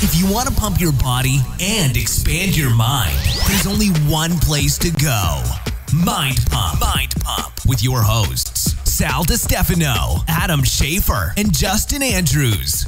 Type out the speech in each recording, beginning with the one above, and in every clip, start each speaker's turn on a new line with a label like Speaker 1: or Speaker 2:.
Speaker 1: If you want to pump your body and expand your mind, there's only one place to go Mind Pump. Mind Pump with your hosts, Sal
Speaker 2: Stefano, Adam Schaefer, and Justin Andrews.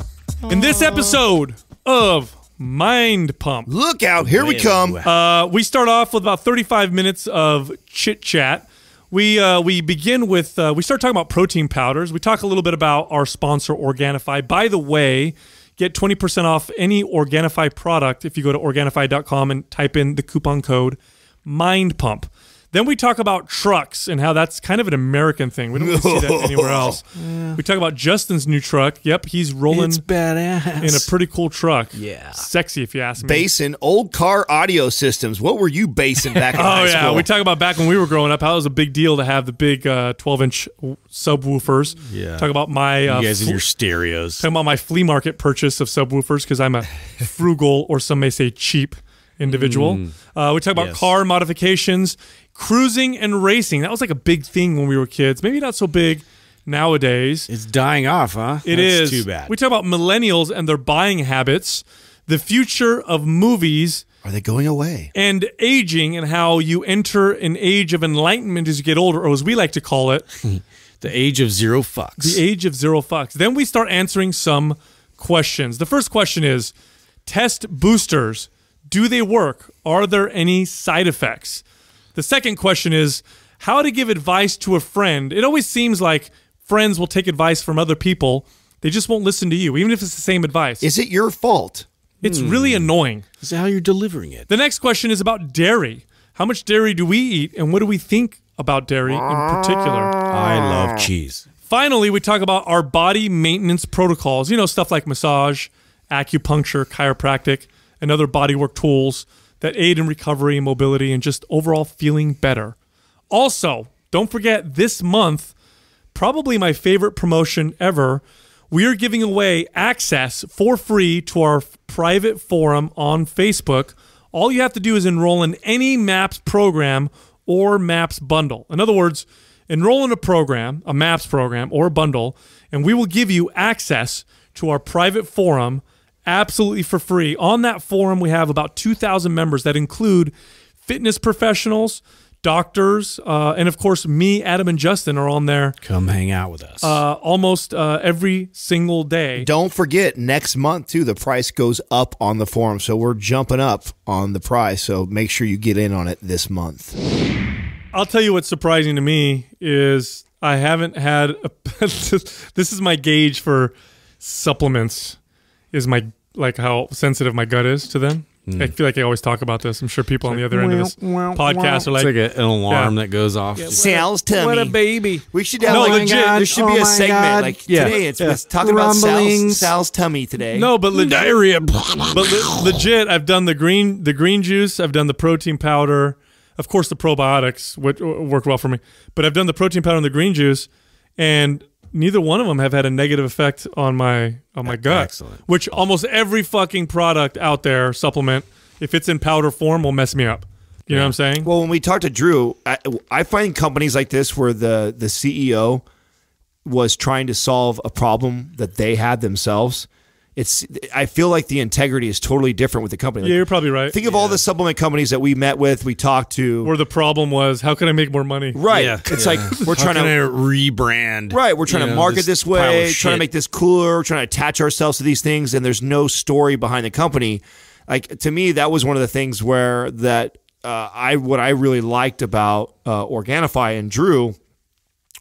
Speaker 2: In this episode of Mind Pump. Look out, here we come. Uh, we start off with about 35 minutes of chit chat. We, uh, we begin with, uh, we start talking about protein powders. We talk a little bit about our sponsor, Organifi. By the way, Get 20% off any Organifi product if you go to Organifi.com and type in the coupon code MINDPUMP. Then we talk about trucks and how that's kind of an American thing. We don't really see that anywhere else. Yeah. We talk about Justin's new truck. Yep, he's rolling. It's badass. In a pretty cool truck. Yeah. Sexy, if you ask me. Basin,
Speaker 1: old car audio systems. What were you basing back in Oh, yeah. School? We
Speaker 2: talk about back when we were growing up, how it was a big deal to have the big 12 uh, inch subwoofers. Yeah. Talk about my. Uh, you guys in your stereos. Talk about my flea market purchase of subwoofers because I'm a frugal, or some may say cheap individual. Mm. Uh, we talk about yes. car modifications cruising and racing. That was like a big thing when we were kids. Maybe not so big nowadays. It's dying off, huh? It That's is too bad. We talk about millennials and their buying habits, the future of movies. Are they going away? And aging and how you enter an age of enlightenment as you get older, or as we like to call it, the age of zero fucks. The age of zero fucks. Then we start answering some questions. The first question is test boosters. Do they work? Are there any side effects? The second question is how to give advice to a friend. It always seems like friends will take advice from other people, they just won't listen to you, even if it's the same advice. Is it your fault? It's hmm. really annoying.
Speaker 3: Is how you're delivering
Speaker 2: it. The next question is about dairy. How much dairy do we eat, and what do we think about dairy in particular? I love cheese. Finally, we talk about our body maintenance protocols. You know, stuff like massage, acupuncture, chiropractic, and other bodywork tools that aid in recovery and mobility and just overall feeling better. Also, don't forget this month, probably my favorite promotion ever, we are giving away access for free to our private forum on Facebook. All you have to do is enroll in any MAPS program or MAPS bundle. In other words, enroll in a program, a MAPS program or a bundle, and we will give you access to our private forum absolutely for free. On that forum, we have about 2,000 members that include fitness professionals, doctors, uh, and of course, me, Adam, and Justin are on there. Come hang out with us. Uh, almost uh, every single day.
Speaker 1: Don't forget, next month, too, the price goes up on the forum. So we're jumping up on the price. So make sure you get in on it this month.
Speaker 2: I'll tell you what's surprising to me is I haven't had a, this is my gauge for supplements is my like how sensitive my gut is to them. Mm. I feel like I always talk about this. I'm sure people like, on the other end of this wow, podcast wow. are like, it's like an alarm yeah. that goes off. Yeah,
Speaker 1: Sal's tummy. What a baby. We should have no, like legit. God. There should oh be a segment God. like yeah. today. It's yeah. talking about Sal's, Sal's, tummy today. No, but le- diarrhea.
Speaker 2: but le legit, I've done the green the green juice. I've done the protein powder. Of course, the probiotics would uh, work well for me. But I've done the protein powder and the green juice, and neither one of them have had a negative effect on my on my gut. Excellent. Which almost every fucking product out there supplement, if it's in powder form, will mess me up. You yeah. know what I'm saying? Well, when we
Speaker 1: talked to Drew, I, I find companies like this where the the CEO was trying to solve a problem that they had themselves it's I feel like the integrity is totally different with the company. Like, yeah, you're probably right. Think of yeah. all the supplement companies that we met with, we talked to, where the problem was, how can I make more money? Right. Yeah. It's yeah. like we're trying to rebrand. Right. We're trying you know, to market this, this way, trying to make this cooler, we're trying to attach ourselves to these things, and there's no story behind the company. Like to me, that was one of the things where that uh, I what I really liked about uh, Organifi and Drew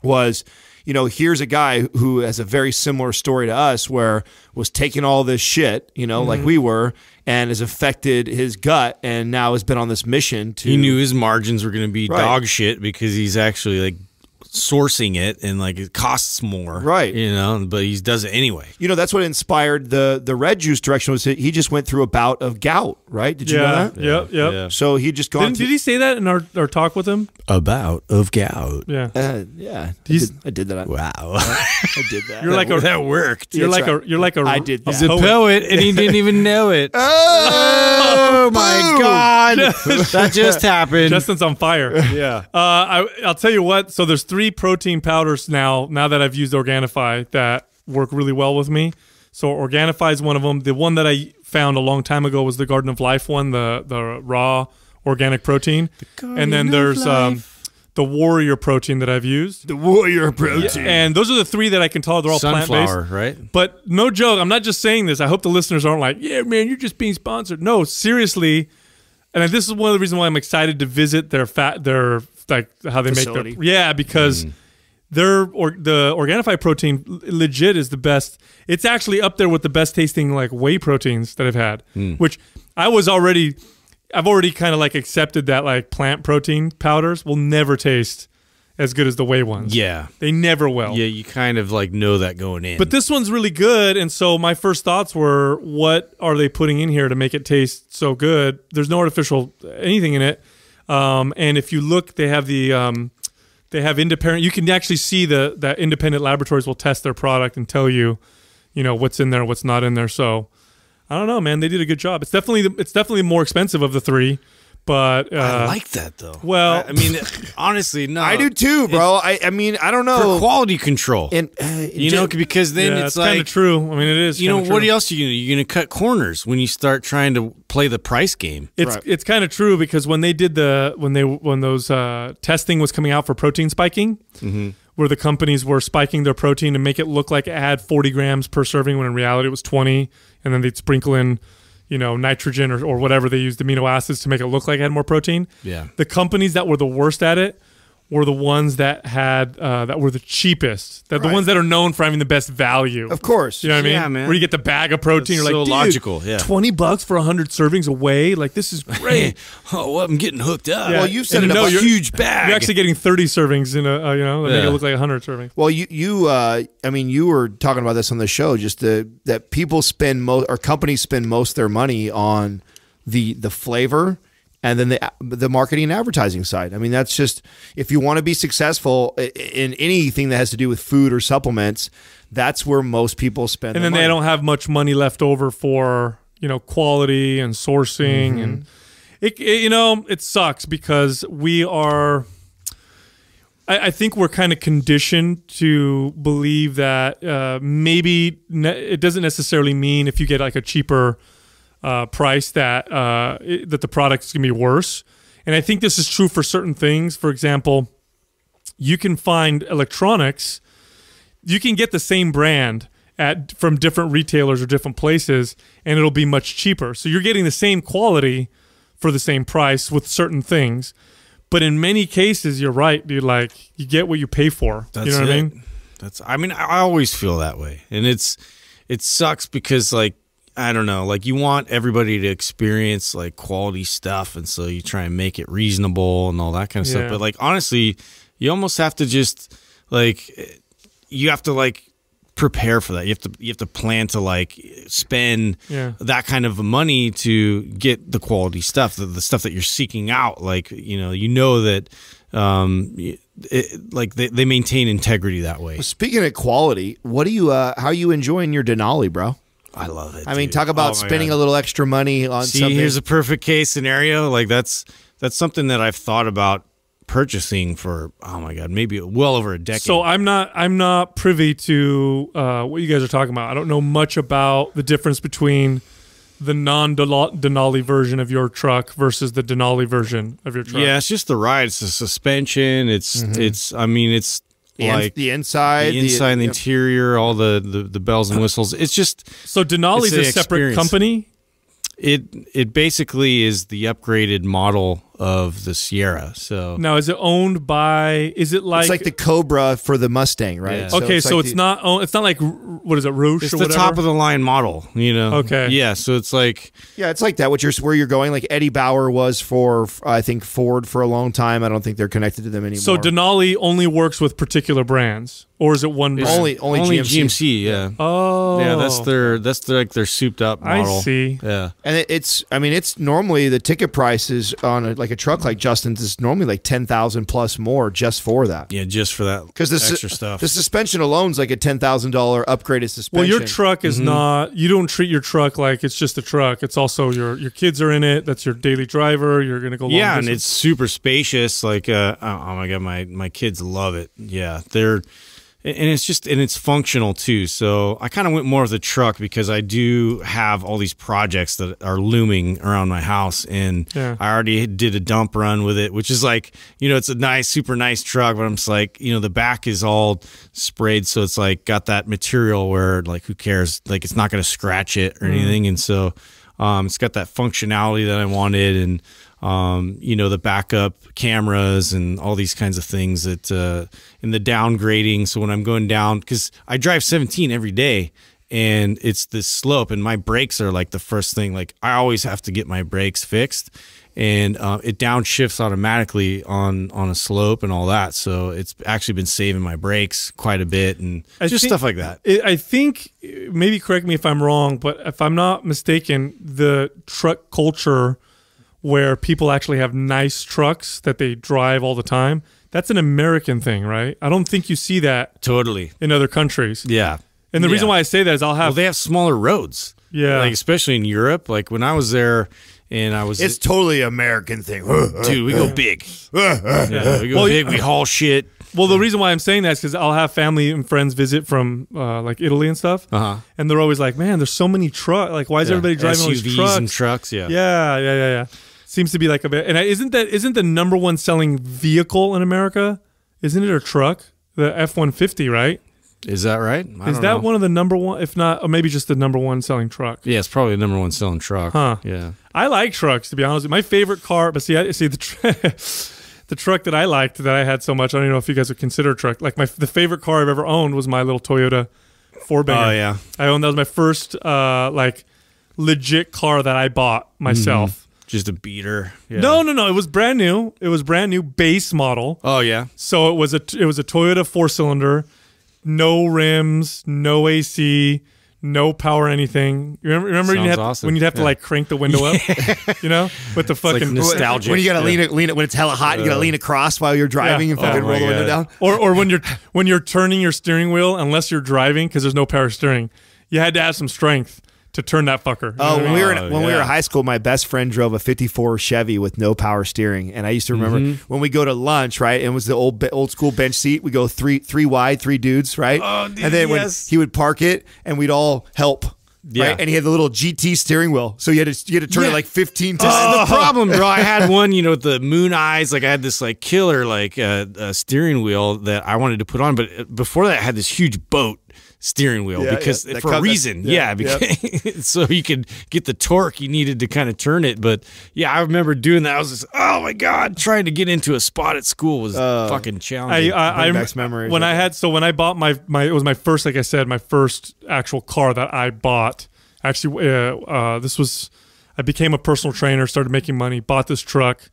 Speaker 1: was you know, here's a guy who has a very similar story to us where was taking all this shit, you know, mm -hmm. like mm-hmm. we were, and has affected his gut and now has been on this mission to He knew his margins were gonna be right. dog shit
Speaker 3: because he's actually like
Speaker 1: sourcing it and like it costs
Speaker 3: more. Right. You know, but he does it anyway.
Speaker 1: You know, that's what inspired the the red juice direction was he just went through a bout of gout, right? Did you yeah, know that?
Speaker 2: Yep, yep. Yeah. So he just gone. did he say that in our, our talk with him? A bout of gout. Yeah. Uh, yeah. I did, I did, that. Wow.
Speaker 3: I did that. You're like a that worked. You're like right. a you're like a I did that. He's a poet and he didn't even know it. oh, oh my god. that just happened. Justin's on
Speaker 2: fire. Yeah. Uh, I I'll tell you what. So there's three three protein powders now, now that I've used Organifi that work really well with me. So Organifi is one of them. The one that I found a long time ago was the Garden of Life one, the the raw organic protein. The and then there's um, the Warrior protein that I've used. The Warrior protein. Yeah. And those are the three that I can tell. They're all Sunflower, plant based, right? But no joke. I'm not just saying this. I hope the listeners aren't like, yeah, man, you're just being sponsored. No, seriously. And this is one of the reasons why I'm excited to visit their fat their like how they Facility. make their yeah because. Mm. Their or the Organifi protein legit is the best. It's actually up there with the best tasting like whey proteins that I've had, mm. which I was already I've already kind of like accepted that like plant protein powders will never taste as good as the whey ones. Yeah. They never will.
Speaker 3: Yeah, you kind of like know that going in. But
Speaker 2: this one's really good and so my first thoughts were what are they putting in here to make it taste so good? There's no artificial anything in it. Um, and if you look, they have the um, they have independent. You can actually see the that independent laboratories will test their product and tell you, you know, what's in there, what's not in there. So I don't know, man. They did a good job. It's definitely it's definitely more expensive of the three. But uh, I like that though.
Speaker 3: Well, I, I mean, honestly, no, I do
Speaker 2: too, bro. I, I mean, I don't know for quality control, and
Speaker 3: uh, you know, because then yeah, it's, it's like true. I mean, it is. You know, true. what else are you gonna? You're gonna cut corners when you start trying to play the price game. It's right.
Speaker 2: it's kind of true because when they did the when they when those uh, testing was coming out for protein spiking. Mm -hmm where the companies were spiking their protein to make it look like it had 40 grams per serving when in reality it was 20 and then they'd sprinkle in you know, nitrogen or, or whatever they used, amino acids to make it look like it had more protein. Yeah. The companies that were the worst at it were the ones that had uh, that were the cheapest. That right. the ones that are known for having the best value. Of course, you know what yeah, I mean. Man. Where you get the bag of protein. That's you're so like, logical. Yeah, twenty bucks for hundred servings away. Like this is great. oh, well, I'm getting hooked up. Yeah. Well, you set it up a huge bag. You're actually getting thirty servings in a uh, you know yeah. make it look like hundred servings.
Speaker 1: Well, you you uh, I mean you were talking about this on the show just the, that people spend most or companies spend most their money on the the flavor and then the the marketing and advertising side. I mean, that's just if you want to be successful in anything that has to do with food or supplements, that's where most people spend. And then money. they
Speaker 2: don't have much money left over for you know quality and sourcing mm -hmm. and it, it, you know it sucks because we are. I, I think we're kind of conditioned to believe that uh, maybe it doesn't necessarily mean if you get like a cheaper uh, price that uh, it, that the product is going to be worse. And I think this is true for certain things. For example, you can find electronics, you can get the same brand at from different retailers or different places, and it'll be much cheaper. So you're getting the same quality for the same price with certain things. But in many cases, you're right, You Like you get what you pay for. That's you know what it. I
Speaker 3: mean? That's. I mean, I always feel that way, and it's it sucks because like I don't know, like you want everybody to experience like quality stuff, and so you try and make it reasonable and all that kind of yeah. stuff. But like honestly, you almost have to just like you have to like prepare for that. You have to you have to plan to like spend yeah. that kind of money to get the quality stuff, the, the, stuff that you're seeking out. Like you know, you know
Speaker 1: that um, it, like they, they maintain integrity that way. Well, speaking of quality, what do you uh, how are you enjoying your Denali, bro? I love it. I mean, talk about oh spending God. a little
Speaker 2: extra money on. See, something. here's a
Speaker 1: perfect case
Speaker 3: scenario. Like that's that's something that I've thought about purchasing for oh my god maybe well over a decade so
Speaker 2: i'm not i'm not privy to uh, what you guys are talking about i don't know much about the difference between the non Denali version of your truck versus the Denali version of your truck. Yeah, it's
Speaker 3: just the ride. It's the suspension. It's mm -hmm. it's. I mean, it's like the inside, the inside, the, and the interior, all the, the, the bells and whistles. It's
Speaker 2: just so Denali's a separate experience. company.
Speaker 3: It it basically is the upgraded model of the Sierra. So
Speaker 2: now, is it owned by? Is it like it's like the
Speaker 1: Cobra for the Mustang,
Speaker 2: right? Yeah. So okay, it's so like it's, the, not it's not like what is it, Rouge? It's the whatever? top of the line model,
Speaker 3: you know. Okay, yeah, so it's like
Speaker 1: yeah, it's like that. What you're where you're going, like Eddie Bauer was for I think Ford for a long time. I don't think they're connected to them anymore.
Speaker 3: So
Speaker 2: Denali only works with particular brands, or is it one brand? only only, only GMC. GMC? Yeah. Oh,
Speaker 3: yeah, that's their that's their, like their souped up model. I see. Yeah,
Speaker 1: and it, it's I mean it's normally the ticket prices on a, like like a truck like Justin's is normally like ten thousand plus more just for that. Yeah,
Speaker 2: just for that
Speaker 1: because this extra stuff. The suspension alone is like a ten thousand dollar upgraded suspension. Well, your truck is mm -hmm.
Speaker 2: not. You don't treat your truck like it's just a truck. It's also your your kids are in it. That's your daily driver. You're gonna go. yeah, distance. and it's
Speaker 1: super spacious.
Speaker 3: Like uh, oh, oh my god, my my kids love it. Yeah, they're and it's just and it's functional too so i kind of went more with the truck because i do have all these projects that are looming around my house and yeah. i already did a dump run with it which is like you know it's a nice super nice truck but i'm just like you know the back is all sprayed so it's like got that material where like who cares like it's not going to scratch it or mm. anything and so um, it's got that functionality that i wanted and um, you know, the backup cameras and all these kinds of things that, uh, and the downgrading. So when I'm going down, because I drive 17 every day and it's this slope, and my brakes are like the first thing. Like I always have to get my brakes fixed, and uh, it downshifts automatically on on a slope and all that. So it's actually been saving my brakes quite a bit, and I just think, stuff like that.
Speaker 2: It, I think maybe correct me if I'm wrong, but if I'm not mistaken, the truck culture where people actually have nice trucks that they drive all the time. That's an American thing, right? I don't think you see that totally in other countries. Yeah. And the yeah. reason
Speaker 3: why I say that is I'll have well, they have smaller roads. Yeah. Like especially in Europe. Like
Speaker 2: when I was there and I was
Speaker 1: It's totally American thing. Dude, we go big.
Speaker 3: yeah, we go well, big, we haul
Speaker 2: shit. Well, the reason why I'm saying that is because I'll have family and friends visit from uh, like Italy and stuff, uh-huh. and they're always like, "Man, there's so many trucks. Like, why is yeah. everybody driving SUVs all these trucks and trucks? Yeah, yeah, yeah, yeah, yeah." seems to be like a bit. And isn't that isn't the number one selling vehicle in America? Isn't it a truck? The F one fifty, right? Is that right? I is that know. one of the number one, if not, or maybe just the number one selling truck? Yeah, it's probably the number one selling truck. Huh? Yeah. I like trucks, to be honest. My favorite car, but see, I see the. the truck that I liked that I had so much, I don't even know if you guys would consider a truck. Like my the favorite car I've ever owned was my little Toyota four banger. Oh yeah, I owned that was my first uh, like legit car that I bought myself.
Speaker 3: Mm-hmm. Just a beater. Yeah. No,
Speaker 2: no, no. It was brand new. It was brand new base model. Oh yeah. So it was a it was a Toyota four cylinder, no rims, no AC, no power anything. You remember, remember you'd have, awesome. when you'd have to like crank the window up, you know, with the fucking like nostalgia. When you gotta yeah. lean it, lean it when it's hella hot, uh, you gotta lean across while you're driving yeah. and oh fucking oh roll the window down. Or or when you're when you're turning your steering wheel, unless you're driving because there's no power steering, you had to have some strength to turn that fucker. Oh, oh, when we were in, when yeah. we were in high
Speaker 1: school, my best friend drove a '54 Chevy with no power steering, and I used to remember mm -hmm. when we go to lunch, right? And it was the old old school bench seat. We go three three wide, three dudes, right? Oh, and then yes. when he would park it, and we'd all help. Yeah. Right? And he had the little GT steering wheel. So you had to you had to turn yeah. it like 15 times. Oh. The problem, bro, I had
Speaker 3: one, you know, with the moon eyes, like I had this like killer like uh, uh, steering wheel that I wanted to put on, but before that I had this huge boat steering wheel yeah, because yeah, for a reason. That, yeah, because, yep. so you could get the torque you needed to kind of turn it. But yeah, I remember doing that. I was just, oh my god, trying to get into a spot at school was uh, fucking challenging. I, I, I when I
Speaker 2: had so when I bought my my it was my first like I said my first actual car that I bought. Actually, uh, uh, this was I became a personal trainer, started making money, bought this truck.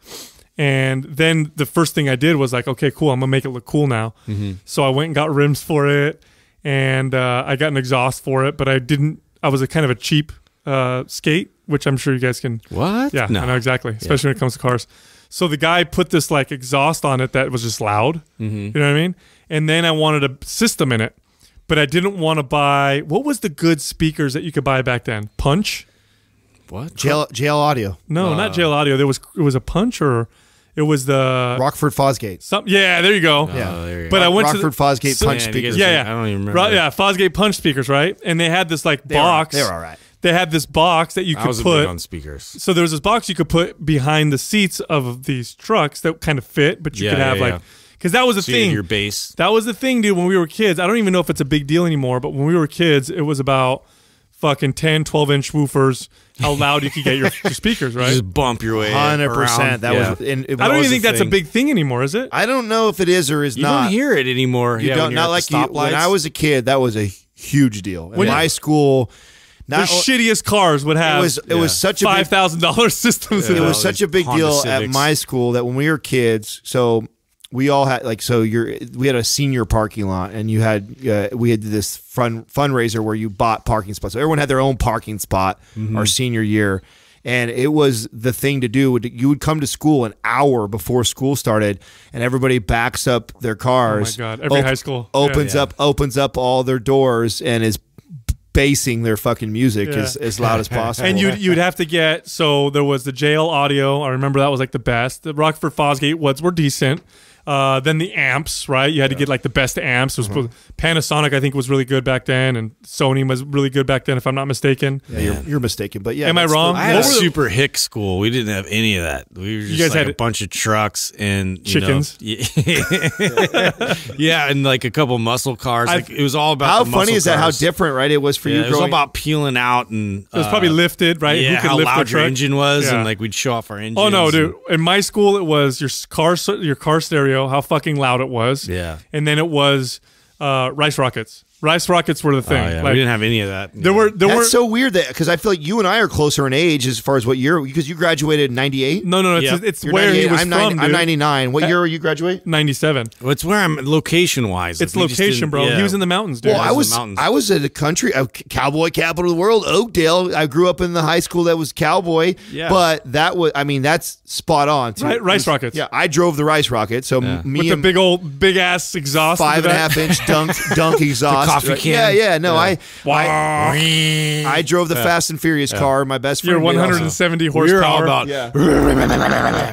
Speaker 2: And then the first thing I did was like, okay, cool, I'm gonna make it look cool now. Mm-hmm. So I went and got rims for it and uh, I got an exhaust for it, but I didn't. I was a kind of a cheap uh, skate, which I'm sure you guys can. What? Yeah, no. I know exactly, especially yeah. when it comes to cars. So the guy put this like exhaust on it that was just loud. Mm -hmm. You know what I mean? And then I wanted a system in it, but I didn't want to buy what was the good speakers that you could buy back then? Punch. What? Jail Jail Audio. No, uh, not Jail Audio. There was it was a Punch or it was the Rockford Fosgate. Some, yeah, there you go. Oh, yeah, there you go. but I went Rockford to Rockford Fosgate so, punch man, speakers. Yeah, yeah, I don't even remember. Ro- yeah, Fosgate punch speakers, right? And they had this like they box. they all all right. They had this box that you could put on speakers. So there was this box you could put behind the seats of these trucks that kind of fit, but you yeah, could have yeah, like. Because that was the so thing. Your bass. That was the thing, dude. When we were kids, I don't even know if it's a big deal anymore. But when we were kids, it was about fucking 10, 12 inch woofers, how loud you could get your, your speakers, right? You just bump your way. 100%. Around. That yeah. was, and, I don't even think that's a big thing
Speaker 1: anymore, is it? I don't know if it is or is you not. You don't hear it anymore. You yeah, don't, not like you, when I was a kid, that was a huge deal. In when my
Speaker 2: school, not, the shittiest cars would have. It was it yeah. was such a five thousand dollars systems. Yeah, it was such a big Honda deal Civics. at my
Speaker 1: school that when we were kids. So we all had like so you're we had a senior parking lot and you had uh, we had this fun fundraiser where you bought parking spots so everyone had their own parking spot mm -hmm. our senior year and it was the thing to do you would come to school an hour before school started and everybody backs up their cars oh my god every high school opens yeah. up opens up all their doors and is basing their fucking music yeah. as, as loud as possible. and you'd, you'd
Speaker 2: have to get so there was the jail audio. I remember that was like the best. The Rockford Fosgate woods were decent. Uh, then the amps, right? You had yeah. to get like the best amps. Was, mm-hmm. Panasonic, I think, was really good back then, and Sony was really good back then, if I'm not mistaken. Yeah, you're, you're, mistaken, but yeah. Am I wrong? I had a super
Speaker 3: hick school. We didn't have any of that. We were just you guys like had a bunch of trucks and chickens. Know, yeah, and like a couple muscle cars. Like, it was all about how funny is that? How different, right? It was for yeah, you. It was all about peeling out and uh, it was probably uh, lifted, right? Yeah, how loud your engine was, and like we'd show off our engine. Oh no, dude!
Speaker 2: In my school, it was your car, your car stereo how fucking loud it was. Yeah. And then it was uh, Rice Rockets. Rice
Speaker 1: rockets were the oh, thing. yeah. like,
Speaker 2: we didn't have any of that. There yeah. were there That's were
Speaker 1: so weird that because I feel like you and I are closer in age as far as what year because you graduated in '98. No, no, no. Yep. It's, it's where he was I'm from. 90, I'm '99. What year were
Speaker 3: you graduate? '97. Well, it's where I'm location wise. It's location, bro. Yeah. He was in the mountains, dude. Well, I was I
Speaker 1: was at a country a cowboy capital of the world, Oakdale. I grew up in the high school that was cowboy. Yeah. But that was I mean that's spot on. Too. Right, rice was, rockets. Yeah, I drove the rice rocket. So me with and the
Speaker 2: big old big ass exhaust, five and a half inch dunk dunk exhaust. Coffee right? can. Yeah, yeah. No, yeah. I, I I drove the yeah. Fast and Furious car. My best friend. You're 170 horsepower. You're all about.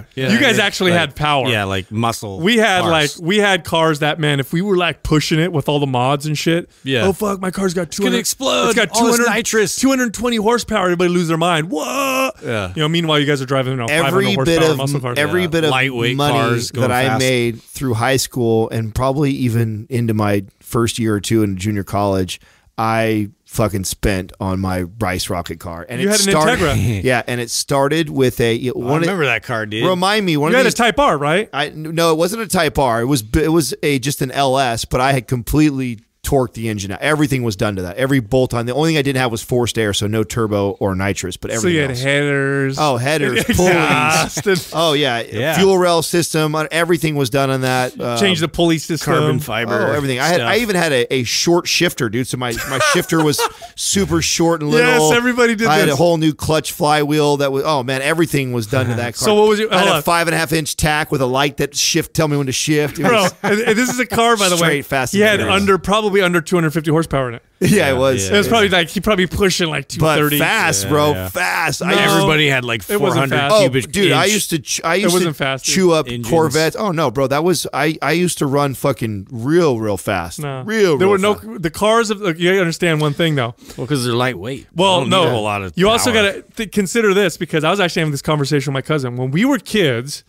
Speaker 3: Yeah. you guys actually like, had power. Yeah, like
Speaker 2: muscle. We had cars. like we had cars that man. If we were like pushing it with all the mods and shit. Yeah. Oh fuck, my car's got 200. It's gonna explode. It's got 200 nitrous. 220 horsepower. Everybody lose their mind. What? Yeah. You know. Meanwhile, you guys are driving you know, every bit of muscle cars. Every bit of lightweight money that I made
Speaker 1: through high school and probably even into my first year or two in junior college, I fucking spent on my Rice Rocket car. And you it had an started, Integra. Yeah, and it started with a. You oh, I remember of, that car, dude. Remind me, one you of had these, a Type R, right? I no, it wasn't a Type R. It was it was a just an LS, but I had completely torqued the engine out. Everything was done to that. Every bolt on. The only thing I didn't have was forced air, so no turbo or nitrous, but everything. So you had else. headers. Oh, headers, pulleys. oh yeah. yeah. fuel rail system. Uh, everything was done on that. Um, Change the pulley system, carbon fiber. Oh, everything. I had. I even had a, a short shifter, dude. So my my shifter was super short and little. Yes, everybody did. I this. had a whole new clutch
Speaker 2: flywheel
Speaker 1: that was. Oh man, everything was done to that car. so what was it? I had a five and a half inch tack with a light that shift. Tell me when to shift. It Bro, was, and, this is a car by the way. Straight fast. You had under
Speaker 2: probably probably under 250 horsepower in it. Yeah, it was. Yeah. It was probably like he probably pushing like But 230. fast, bro, yeah. fast. I Everybody had like 400 fast. oh, cubic dude, I used to ch- I used to fast, chew up Engines. Corvettes. Oh no,
Speaker 1: bro, that was I I used to run fucking real real fast.
Speaker 2: No. Real There were no the cars of like, you understand one thing though. well because they're lightweight. Well, no, a whole lot of You also got to th- consider this because I was actually having this conversation with my cousin when we were kids.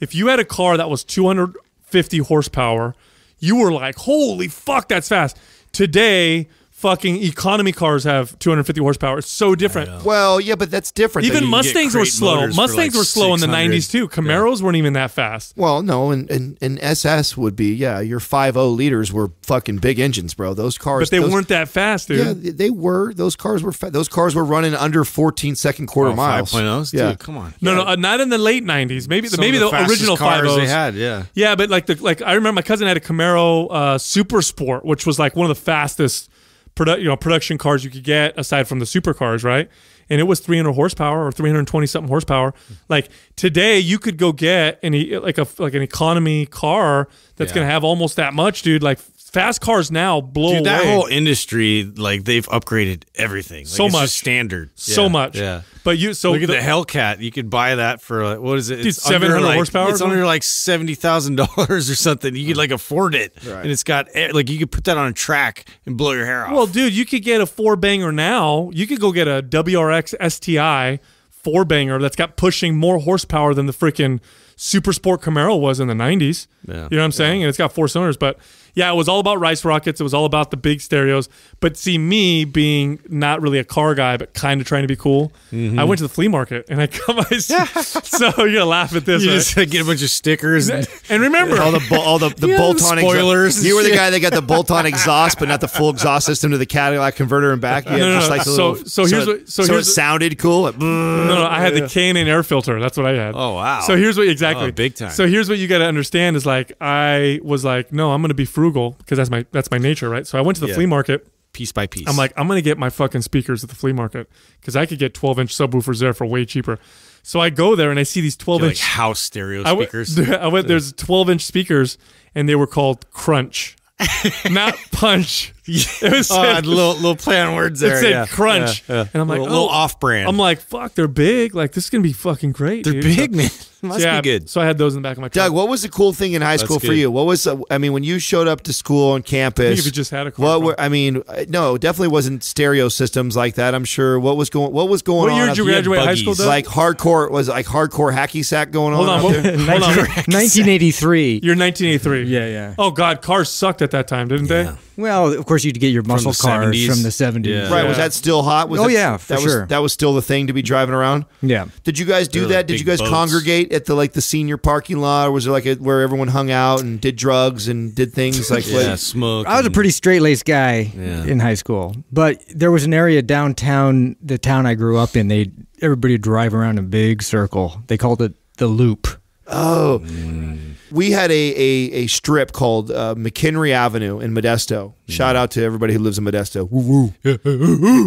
Speaker 2: If you had a car that was 250 horsepower you were like, holy fuck, that's fast. Today, fucking economy cars have 250 horsepower. It's so different. Well, yeah, but that's different. Even Mustangs were slow. Mustangs like were slow in the 90s too. Camaros yeah. weren't even that fast. Well, no, and,
Speaker 1: and, and SS would be, yeah, your 5.0 liters were fucking big engines, bro. Those cars. But they those, weren't that fast, dude. Yeah, they were. Those cars were fa- those cars were running under 14 second quarter oh,
Speaker 3: miles. 5.0s? Yeah. Dude, come
Speaker 2: on. No, yeah. no, uh, not in the late 90s. Maybe Some maybe the, the original 5.0s they had, yeah. Yeah, but like the like I remember my cousin had a Camaro uh, Super Sport, which was like one of the fastest produ- you know production cars you could get aside from the supercars, right? And it was 300 horsepower or 320 something horsepower. Like today, you could go get any like a like an economy car that's yeah. gonna have almost that much, dude. Like fast cars now blow Dude, that whole
Speaker 3: industry, like they've upgraded everything like, so much standard, so yeah, much. Yeah, but you so look the, at the, Hellcat. You could buy that for like, what is it? It's seven hundred like, horsepower. It's under like seventy thousand dollars or something. You could like afford it, right. and it's got eh, like you could put that on a track and blow your
Speaker 4: hair
Speaker 2: off. Well, dude, you could get a four banger now. You could go get a WRX STI four banger that's got pushing more horsepower than the freaking super sport Camaro was in the 90s. Yeah. You know what I'm saying? Yeah. And it's got four cylinders, but yeah, it was all about rice rockets. It was all about the big stereos. But see, me being not really a car guy, but kind of trying to be cool, mm-hmm. I went to the flea market and I got my. so you're gonna laugh at this. You right? just get a bunch of stickers and, and remember all the all the, the bolt-on spoilers. Exo- you were the guy that
Speaker 1: got the bolt-on exhaust, but not the full exhaust system to the Cadillac converter and back. Yeah, no, no, no. Like so, little, so here's so what. So, so here's it what,
Speaker 2: sounded cool. Like, no, no, I had K and N air filter. That's what I had. Oh wow. So here's what exactly. Oh, big time. So here's what you got to understand is like I was like, no, I'm gonna be frugal frugal because that's my that's my nature, right? So I went to the yeah. flea market piece by piece. I'm like, I'm gonna get my fucking speakers at the flea market because I could get 12 inch subwoofers there for way cheaper. So I go there and I see these 12 inch like house stereo speakers. I went there's 12 inch speakers and they were called Crunch, not Punch it was oh, little little play on words there. It said yeah, crunch, yeah, yeah. and I'm like, little, oh, little off brand. I'm like, fuck, they're big. Like this is gonna be fucking great. They're dude. big, so, man. Must so, be good. So I had those in the back of my. Truck. Doug, what was the cool thing
Speaker 1: in high school for you? What was uh, I mean when you showed up to school on campus? you just had a. Car what were, I mean? Uh, no, definitely wasn't stereo systems like that. I'm sure. What was going? What was going what on? What year did you graduate high school? Doug? Like hardcore was like hardcore hacky sack going hold on. on hold on,
Speaker 2: 1983. You're 1983. Yeah, yeah. Oh God, cars sucked at that time, didn't they? Well, of course you to get your muscle from cars 70s. from the seventies. Yeah. Right? Was that still hot? Was oh that, yeah, for that sure. Was, that was still the thing to be driving around.
Speaker 1: Yeah. Did you guys do that? Like did you guys boats. congregate at the like the senior parking lot, or was it like a, where everyone hung out and did drugs and did things like yeah, like, smoke? I was
Speaker 4: a pretty straight laced guy yeah. in high school, but there was an area downtown, the town I grew up in. They everybody drive around in a big circle. They called it the loop. Oh.
Speaker 1: Mm. We had a a, a strip called uh, McHenry Avenue in Modesto. Mm-hmm. Shout out to everybody who lives in Modesto. Woo, woo.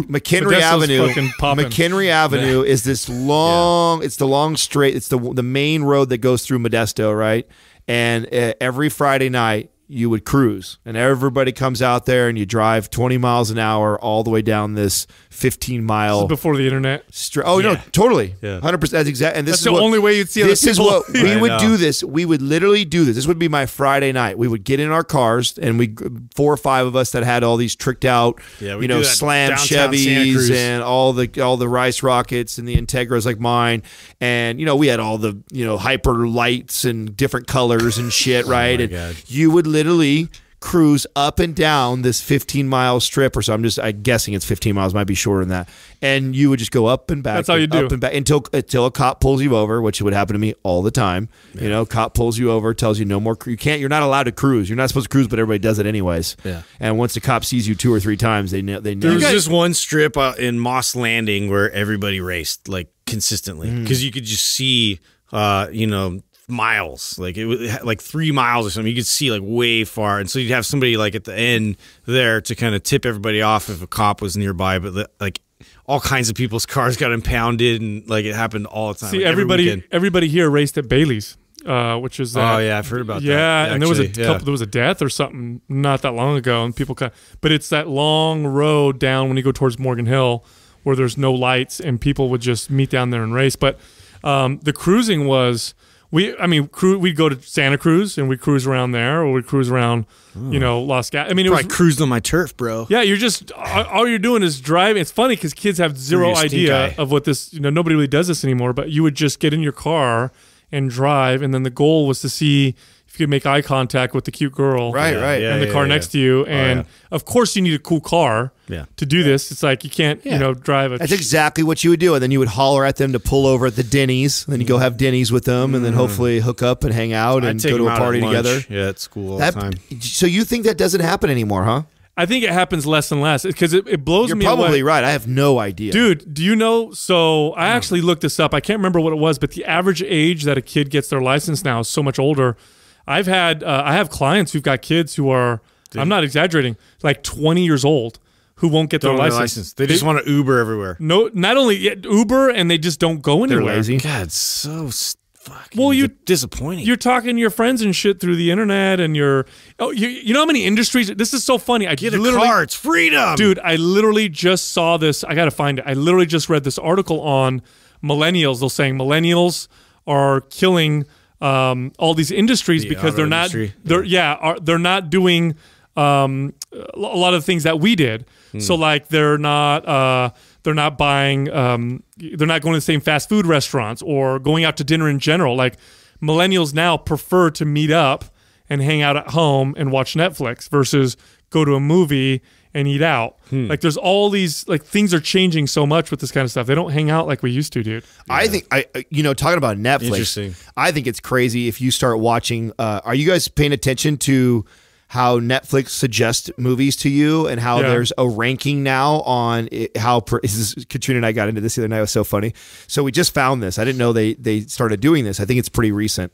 Speaker 1: McHenry Avenue. McHenry Avenue is this long. Yeah. It's the long straight. It's the the main road that goes through Modesto, right? And uh, every Friday night you would cruise and everybody comes out there and you drive 20 miles an hour all the way down this 15 mile
Speaker 2: before the internet stri- oh yeah. no
Speaker 1: totally yeah. 100% that's exactly, and this that's is the what, only way you'd see this is what we would do this we would literally do this this would be my friday night we would get in our cars and we four or five of us that had all these tricked out yeah, you know slam chevys and all the all the rice rockets and the integras like mine and you know we had all the you know hyper lights and different colors and oh shit right oh and God. you would literally literally cruise up and down this 15 mile strip or so. I'm just I'm guessing it's 15 miles, might be shorter than that. And you would just go up and back. That's how you do. Up and back until until a cop pulls you over, which would happen to me all the time. Yeah. You know, cop pulls you over, tells you no more. You can't. You're not allowed to cruise. You're not supposed to cruise, but everybody does it anyways. Yeah. And once the cop sees you two or three times, they know. They know. There was just
Speaker 3: one strip uh, in Moss Landing where everybody raced like consistently because mm. you could just see, uh, you know miles like it was like three miles or something you could see like way far and so you'd have somebody like at the end there to kind of tip everybody off if a cop was nearby but the, like all kinds of people's cars got impounded and like it happened all the time see like, everybody every
Speaker 2: everybody here raced at bailey's uh, which is uh, oh yeah, I've heard about yeah, that. Yeah, and there was a yeah. couple, there was a death or something not that long ago, and people kind but it's that long road down when you go towards Morgan Hill where there's no lights and people would just meet down there and race. But um, the cruising was we I mean cru- we'd go to Santa Cruz and we cruise around there or we cruise around you hmm. know Los Gatos. I mean it cruised on my turf, bro. yeah you're just all you're doing is driving. It's funny because kids have 0 idea eye. of what this you know nobody really does this anymore. But you would just get in your car and drive, and then the goal was to see if you could make eye contact with the cute girl, right, yeah, right, yeah, and the car next to you, oh, and oh, of course you need a cool car, yeah. to do this. It's like you can't, you know, drive a. That's
Speaker 1: exactly what you would do, and then you would holler at them to pull over at the Denny's, and then you go have Denny's with them, and then mm. hopefully hook up and hang out and go to a party together.
Speaker 2: Yeah, at school all that, the time. So
Speaker 1: you think that doesn't happen anymore, huh?
Speaker 2: I think it happens less and less because it, it blows You're me probably away. right. I have no idea. Dude, do you know? So I actually looked this up. I can't remember what it was, but the average age that a kid gets their license now is so much older. I've had uh, I have clients who've got kids who are Dude. I'm not exaggerating, like 20 years old who won't get their license. They, they, just want
Speaker 3: to Uber everywhere.
Speaker 2: No, not only Uber and they just don't go anywhere. They're lazy. God, so fucking well, you disappointing. You're talking to your friends and shit through the internet, and you're oh, you, you know how many industries. This is so funny. I get a car. It's freedom, dude. I literally just saw this. I got to find it. I literally just read this article on millennials. They're saying millennials are killing um, all these industries the because they're not industry. they're yeah, are, they're not doing um, a lot of things that we did. Hmm. So like they're not uh, they're not buying um, they're not going to the same fast food restaurants or going out to dinner in general. Like millennials now prefer to meet up and hang out at home and watch Netflix versus go to a movie and eat out. Hmm. Like there's all these like things are changing so much with this kind of stuff. They don't hang out like we used to, dude.
Speaker 1: Yeah. I think I uh, you know talking about Netflix. I think it's crazy if you start watching. Uh, are you guys paying attention to? How Netflix suggests movies to you, and how yeah. there's a ranking now on it, how is, Katrina and I got into this the other night. It was so funny. So we just found this. I didn't know they they started doing this. I think it's pretty recent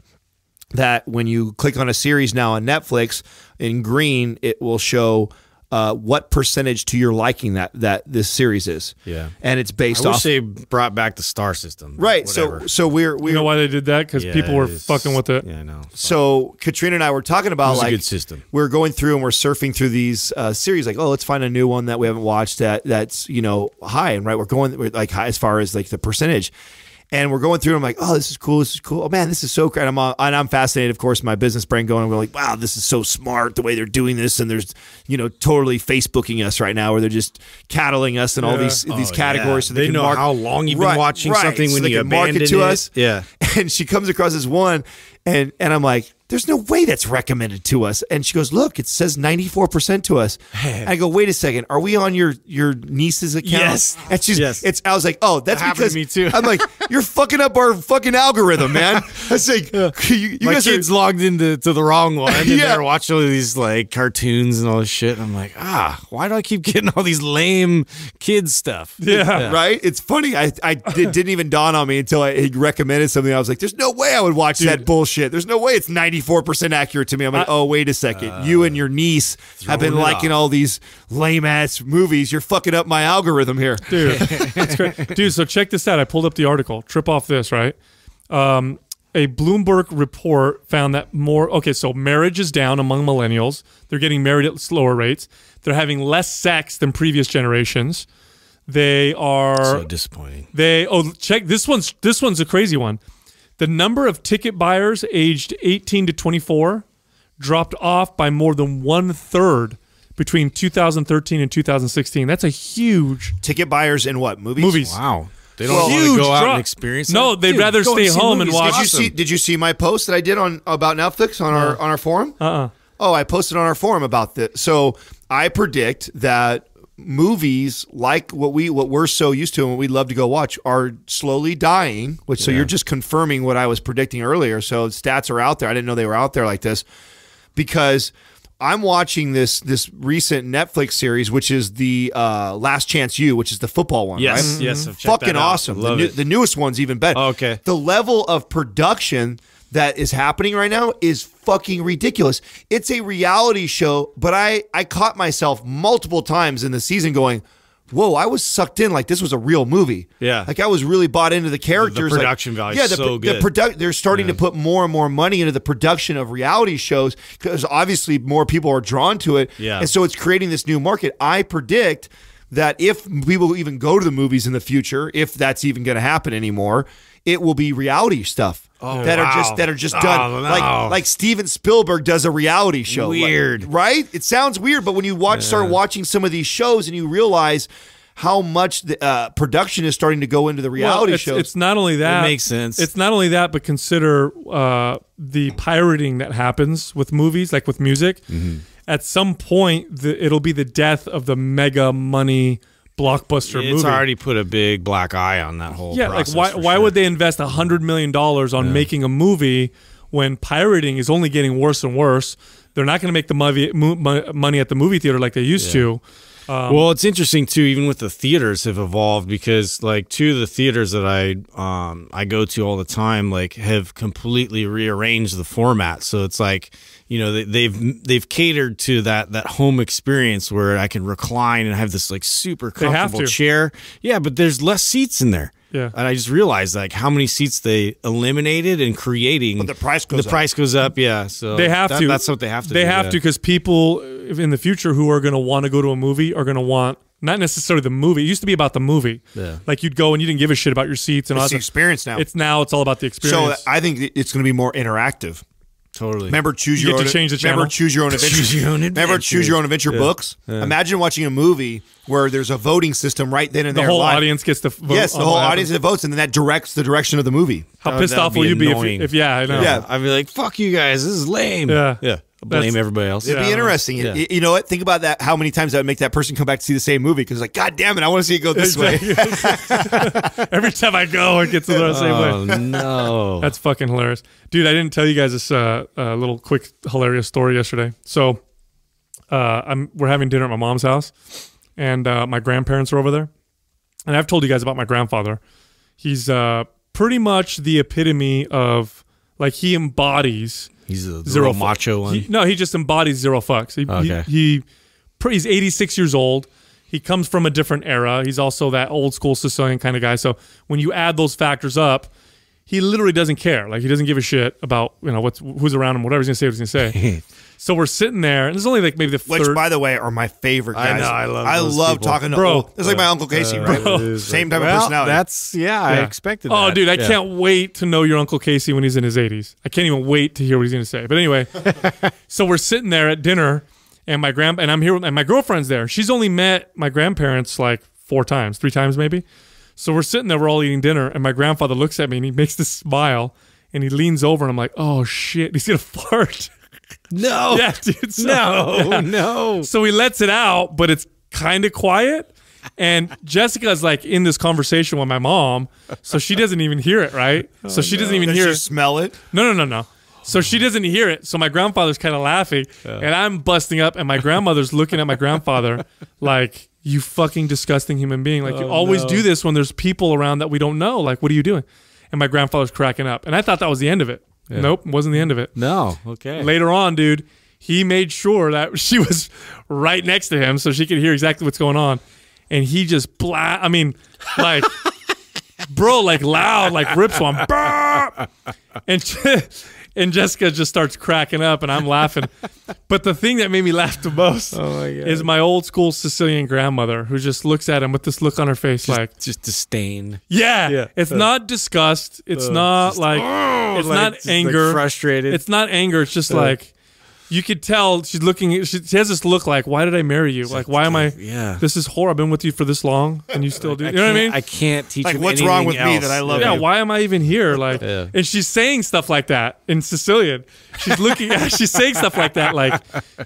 Speaker 1: that when you click on a series now on Netflix in green, it will show uh, what percentage to your liking that that this series is. Yeah, and it's based I off. they brought back the star system, right? So
Speaker 2: so we're we you know why they did that because yeah, people were fucking with it. Yeah, I know. So Katrina
Speaker 1: and I were talking about like good system. We're going through and we're surfing through these uh, series, like oh, let's find a new one that we haven't watched that that's you know high and right. We're going we're like high as far as like the percentage and we're going through. I'm like, oh, this is cool. This is cool. Oh man, this is so great. I'm and I'm fascinated, of course. My business brain going. We're like, wow, this is so smart the way they're doing this, and there's you know totally Facebooking us right now, where they're just cattling us and all these oh, these categories. Yeah. So they, they know mark, how long you've been right, watching right, something so when you can it to it. us. Yeah. And she comes across as one, and and I'm like, there's no way that's recommended to us. And she goes, look, it says 94% to us. I go, wait a second. Are we on your, your niece's account? Yes. And she's, yes. it's, I was like, oh, that's that because me too. I'm like, you're fucking up our fucking algorithm, man. I was like, you, you My guys kids are, logged into to the wrong one.
Speaker 3: And yeah. They're watching all these like cartoons and all this shit. And I'm like, ah, why do I
Speaker 1: keep getting all these lame kids stuff? Yeah. yeah. Right. It's funny. I, I did, not even dawn on me until I, he recommended something. I was like, there's no way I would watch Dude. that bullshit. There's no way it's 90 94% accurate to me. I'm like, I, oh, wait a second. Uh, you and your niece have been liking all these lame ass movies. You're fucking up my algorithm here. Dude, that's great.
Speaker 2: Dude, so check this out. I pulled up the article. Trip off this, right? Um, a Bloomberg report found that more, okay, so marriage is down among millennials. They're getting married at slower rates. They're having less sex than previous generations. They are so disappointing. They oh check this one's this one's a crazy one. The number of ticket buyers aged 18 to 24 dropped off by more than one third between 2013 and 2016. That's a huge ticket buyers in what movies? Movies. Wow. They don't well, want to go out drop. and experience. It. No, they'd Dude, rather stay home and watch. Did you see?
Speaker 1: Did you see my post that I did on about Netflix on our uh-uh. on our forum? Uh. uh Oh, I posted on our forum about this. So I predict that movies like what we what we're so used to and what we love to go watch are slowly dying which so you're just confirming what i was predicting earlier so stats are out there i didn't know they were out there like this because i'm watching this this recent netflix series which is the uh last chance you which is the football one yes right? yes fucking awesome the, new, the, newest one's even better oh, okay the level of production that is happening right now is fucking ridiculous. It's a reality show, but I I caught myself multiple times in the season going, "Whoa, I was sucked in like this was a real movie." Yeah, like I was really bought into the characters. The production like, value, yeah, the, so the They're starting yeah. to put more and more money into the production of reality shows because obviously more people are drawn to it. Yeah, and so it's creating this new market. I predict that if people even go to the movies in the future, if that's even going to happen anymore, it will be reality stuff.
Speaker 4: Oh, that wow. are just that are just done oh, no. like
Speaker 1: like Steven Spielberg does a reality show. Weird, like, right? It sounds weird, but when you watch yeah. start watching some of these shows and you realize how much the uh, production is starting to go into the reality well, it's, shows. It's not only
Speaker 2: that it makes sense. It's not only that, but consider uh, the pirating that happens with movies, like with music. Mm -hmm. At some point, the, it'll be the death of the mega money blockbuster it's movie. It's already
Speaker 3: put a big black eye on that whole. Yeah, like why why sure.
Speaker 2: would they invest a hundred million dollars on yeah. making a movie when pirating is only getting worse and worse? They're not going to make the movie, mo money at the movie theater like they used yeah. to. Um, well,
Speaker 3: it's interesting too. Even with the theaters have evolved because, like, two of the theaters that I um, I go to all the time, like, have completely rearranged the format. So it's like you know, they, have they've catered to that that home experience where I can recline and have this like super comfortable chair. Yeah, but there's less seats in there. Yeah. And I just realized like how many seats they eliminated and creating. But the price goes the up. price goes up. Yeah. So they have that, to. That's what they have to. They do, have yeah. to
Speaker 2: because people in the future who are going to want to go to a movie are going to want. Not necessarily the movie. It used to be about the movie. Yeah. Like you'd go and you didn't give a shit about your seats and it's all the experience now. It's now it's all about the experience. So
Speaker 1: I think it's going to be more interactive. Totally. Remember, choose you your own. To change the channel. Remember, choose your own adventure. choose your own adventure. Remember, choose your own adventure yeah. books. Yeah.
Speaker 2: Imagine watching a movie
Speaker 1: where there's a voting system right then and the there. The whole audience
Speaker 2: gets to vote. Yes, the whole audience
Speaker 1: votes, and then that directs the direction of the movie. How oh, pissed off will you annoying. be if, if, yeah, I know. Yeah, I'd be like, "Fuck you guys, this is lame." Yeah, yeah blame That's, everybody else. It'd yeah. be interesting. Yeah. you know what? Think about that. How many times I would make that person come back to see the same movie? Because like, God damn it, I want to see it go this way. Every time I
Speaker 2: go, it gets the oh, same way. Oh, no, that's fucking hilarious, dude. I didn't tell you guys this uh, uh, little quick hilarious story yesterday. So, uh, we're having dinner at my mom's house, and uh, my grandparents are over there. And I've told you guys about my grandfather. He's uh, pretty much the epitome of like he embodies He's a zero macho one. He, no, he just embodies zero fucks. He, okay. he, he he's 86 years old. He comes from a different era. He's also that old school Sicilian kind of guy. So when you add those factors up, he literally doesn't care. Like he doesn't give a shit about you know what's who's around him, whatever he's gonna say, what he's gonna say. So we're sitting there, and there's only like maybe the Which, third. by the way, are my favorite guys. I know, I love. I love talking to bro. Old, it's like my uncle Casey, uh, right? Bro. Same type well, of personality. That's yeah, yeah. I expected. Oh, dude, I yeah. can't wait to know your uncle Casey when he's in his eighties. I can't even wait to hear what he's going to say. But anyway, so we're sitting there at dinner, and my grand and I'm here, with, and my girlfriend's there. She's only met my grandparents like four times, three times maybe. So we're sitting there, we're all eating dinner, and my grandfather looks at me and he makes this smile, and he leans over, and I'm like, oh shit, he's gonna fart. No. Yeah, dude. So, no, yeah. no. So he lets it out, but it's kind of quiet. And Jessica's like in this conversation with my mom, so she doesn't even hear it, right? Oh, so she no. doesn't even Does hear she it. Smell it? No, no, no, no. So she doesn't hear it. So my grandfather's kind of laughing, yeah. and I'm busting up, and my grandmother's looking at my grandfather like, "You fucking disgusting human being! Like oh, you always no. do this when there's people around that we don't know. Like, what are you doing?" And my grandfather's cracking up, and I thought that was the end of it. Yeah. Nope, wasn't the end of it. No, okay. Later on, dude, he made sure that she was right next to him so she could hear exactly what's going on. And he just bla I mean, like bro, like loud, like rips one, Bah! And and Jessica just starts cracking up, and I'm laughing. but the thing that made me laugh the most oh my is my old school Sicilian grandmother who just looks at him with this look on her face, just, like just disdain. Yeah, yeah. it's uh, not disgust. It's uh, not just, like oh, it's like, not anger. Like frustrated. It's not anger. It's just uh, like you could tell she's looking. She, she, has this look like, why did I marry you? Like, why am I? Yeah, this is horrible. I've been with you for this long, and you still do. You know what I mean? I can't teach. Like, what's wrong with else. me that I love? Yeah, you. why am I even here? Like, yeah. and she's saying stuff like that in Sicilian. She's looking. at, she's saying stuff like that. Like,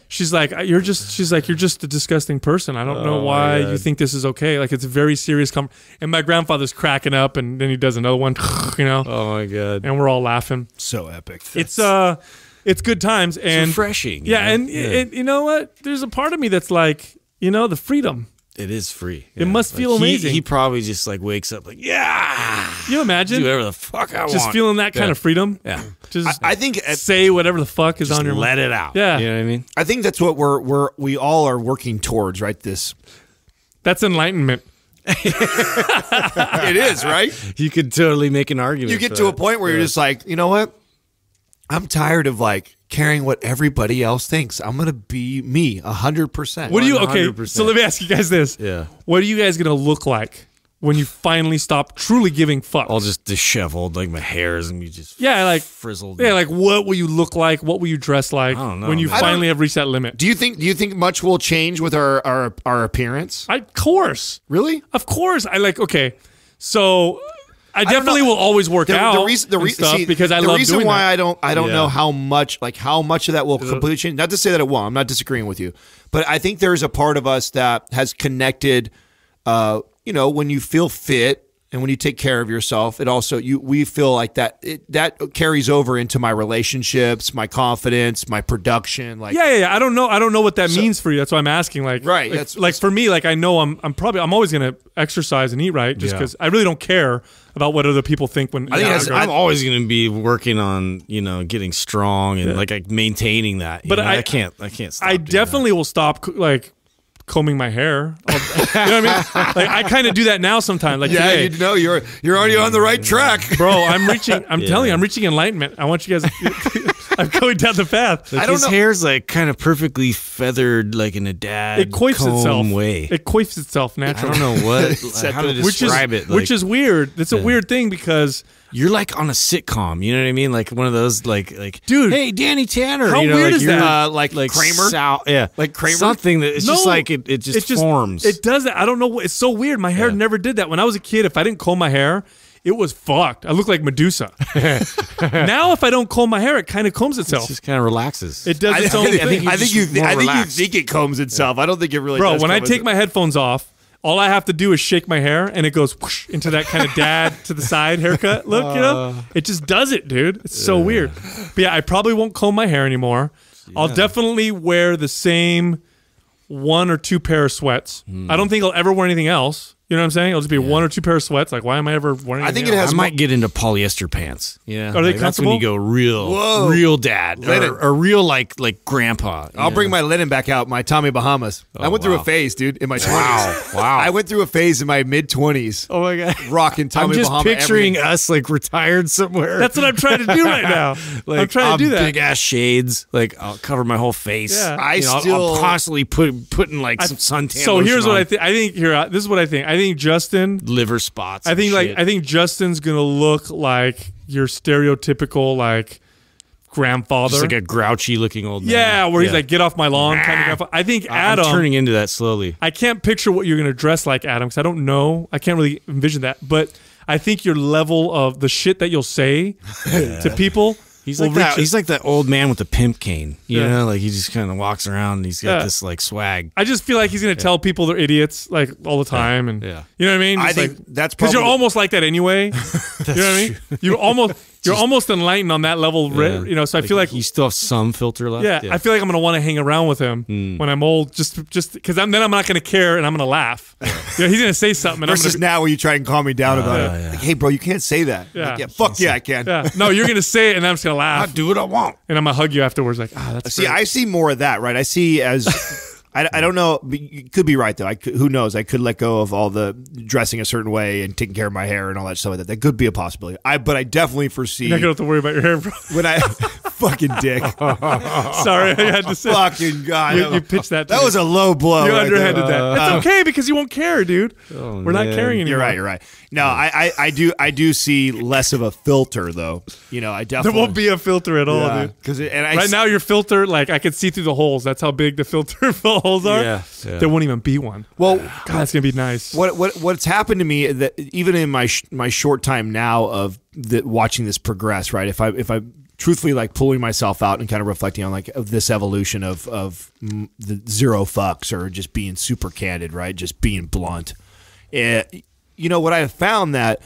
Speaker 2: she's like, you're just. She's like, you're just a disgusting person. I don't oh, know why you think this is okay. Like, it's very serious. Com- and my grandfather's cracking up, and then he does another one. You know? Oh my god! And we're all laughing. So epic. That's... It's uh it's good times and it's refreshing. Yeah, yeah. and you know what? There's a part of me that's like, you know, the freedom.
Speaker 3: It is free. Yeah. It must like feel amazing. He, he, probably just like wakes up like,
Speaker 2: yeah. You imagine? Do whatever the fuck I just want. Just feeling that kind of freedom. Yeah. Just I, I think say whatever the fuck is on your let mind. it out.
Speaker 1: Yeah. You know what I mean? I think that's what we're we're we all are working towards, right? This.
Speaker 2: That's enlightenment. it is right.
Speaker 1: You could totally make an argument. You get to that. a point where yeah. you're just like, you know what? I'm tired of like caring what
Speaker 2: everybody else thinks. I'm gonna be me hundred percent. What do you okay? 100%. So let me ask you guys this. Yeah. What are you guys gonna look like when you finally stop truly giving i All just
Speaker 3: disheveled, like my hair is gonna be just
Speaker 2: yeah, like frizzled. Yeah, like what will you look like? What will you dress like? I don't know, when you man. finally have reached that limit? Do you think do you think much will change with our our, our appearance? I, of course. Really? Of course. I like okay. So I definitely I will always work the, out. The reason, the re- see, because I the love reason why that. I don't, I don't yeah. know
Speaker 1: how much, like how much of that will completely change. Not to say that it won't. I'm not disagreeing with you, but I think there is a part of us that has connected. Uh, you know, when you feel fit and when you take care of yourself it also you we feel like that it, that carries over into my relationships my confidence my production like yeah
Speaker 2: yeah, yeah. i don't know i don't know what that so, means for you that's why i'm asking like right like, that's, like for me like i know i'm i'm probably i'm always gonna exercise and eat right just because yeah. i really don't care about what other people think when I think I'm always
Speaker 3: going to be working on you know getting strong and yeah. like, like maintaining
Speaker 2: that. But I, I, can't I can't. I definitely that. will stop like combing my hair. you know what I mean? Like I kind of do that now sometimes. Like yeah, today. you know, you're you're already on the right track, bro. I'm reaching. I'm yeah. telling you, I'm reaching enlightenment. I want you guys. I'm going down the path. Like I don't his know.
Speaker 3: hair's like kind of perfectly feathered, like in a dad it coifs comb itself. way. It coifs
Speaker 2: itself naturally. I don't know what like, how to describe which is, it, like, which is weird. It's a yeah. weird thing because
Speaker 3: you're like on a sitcom. You know what I mean? Like one of those, like, like,
Speaker 2: dude, hey, Danny Tanner. How you know, weird like, is that? Uh, like, like Kramer. Sal, yeah, like Kramer. Something that it's no, just like it, it just, it just forms. It does that. I don't know. It's so weird. My hair yeah. never did that. When I was a kid, if I didn't comb my hair, it was fucked. I look like Medusa. now, if I don't comb my hair, it kind of combs itself. It just kind of relaxes. It does I, its I think, thing. I think you. I think you, I think you
Speaker 1: think it combs itself. Yeah. I don't think it really. Bro, when I take
Speaker 2: my headphones off, all I have to do is shake my hair and it goes whoosh, into that kind of dad to the side haircut look, uh, you know? Uh. It just does it, dude. It's yeah. so weird. But yeah, I probably won't comb my hair anymore. Yeah. I'll definitely wear the same one or two pair of sweats. Mm. I don't think I'll ever wear anything else. You know what I'm saying? It'll just be yeah. one or two pair of sweats. Like, why am I ever wearing? I think it has. I might get into polyester pants. Yeah, are they comfortable? That's when you go real, Whoa. real dad, or, or, real like
Speaker 1: like grandpa. I'll know? bring my linen back out. My Tommy Bahamas. Oh, I went wow. through a phase, dude, in my twenties. Wow, wow. I went through a phase in my mid twenties. Oh my god, rocking Tommy. I'm just Bahama picturing us like retired somewhere.
Speaker 2: That's what I'm trying to do right now.
Speaker 3: like, I'm trying to do that. Big ass shades. Like I'll
Speaker 2: cover my whole face. Yeah. I you know, still. i
Speaker 3: constantly put, putting like I, some suntan. So here's on. what I think. I
Speaker 2: think here. This is what I think. I think think Justin liver spots. I think like shit. I think Justin's gonna look like your stereotypical like grandfather, Just like a grouchy looking old man. Yeah, where yeah. he's like, "Get off my lawn," kind of grandfather. I think Adam I'm turning into that slowly. I can't picture what you're gonna dress like, Adam, because I don't know. I can't really envision that, but. I think your level of the shit that you'll say to people He's well, like that. He's like
Speaker 3: that old man with the pimp cane. You yeah. know, like he just kind of walks around and he's got yeah. this like swag.
Speaker 2: I just feel like he's gonna yeah. tell people they're idiots like all the time, and yeah, you know what I mean. Just I like, think that's because you're almost like that anyway. you know what I mean? You almost you're almost enlightened on that level, yeah. you know. So I feel like you still have some filter left. Yeah, yeah. I feel like I'm gonna want to hang around with him mm. when I'm old, just just because I'm then I'm not gonna care and I'm gonna laugh. Yeah, he's gonna say something. Versus
Speaker 1: now, where you try and calm me down uh, about it, like, hey, bro, you can't say
Speaker 2: that. Yeah, like, yeah fuck yeah, I can. Yeah. No, you're gonna say it, and I'm just gonna laugh. i do what I want, and I'm gonna hug you afterwards. Like, ah, oh, that's see,
Speaker 1: great. I see more of that, right? I see as I, I don't know. You could be right though. I could, who knows? I could let go of all the dressing a certain way and taking care of my hair and all that stuff like that. That could be a possibility. I but I definitely foresee. You're not gonna have to worry about your hair, when I fucking dick. Sorry, I had to say. Fucking god, you, you pitched that. That me. was a low blow. You right underhanded there. that. It's uh, okay because you won't care, dude. Oh, We're man. not caring anymore. You're right. You're right. No, I, I, I, do, I do see less of
Speaker 2: a filter though. You know, I definitely there won't be a filter at all, yeah. dude. Because right now your filter, like I can see through the holes. That's how big the filter holes are. Yeah, yeah. There won't even be one. Well, god,
Speaker 1: that's gonna be nice. What, what, what's happened to me that even in my sh my short time now of the, watching this progress, right? If I if I truthfully like pulling myself out and kind of reflecting on like of this evolution of of the zero fucks or just being super candid, right? Just being blunt. It, you know what I have found that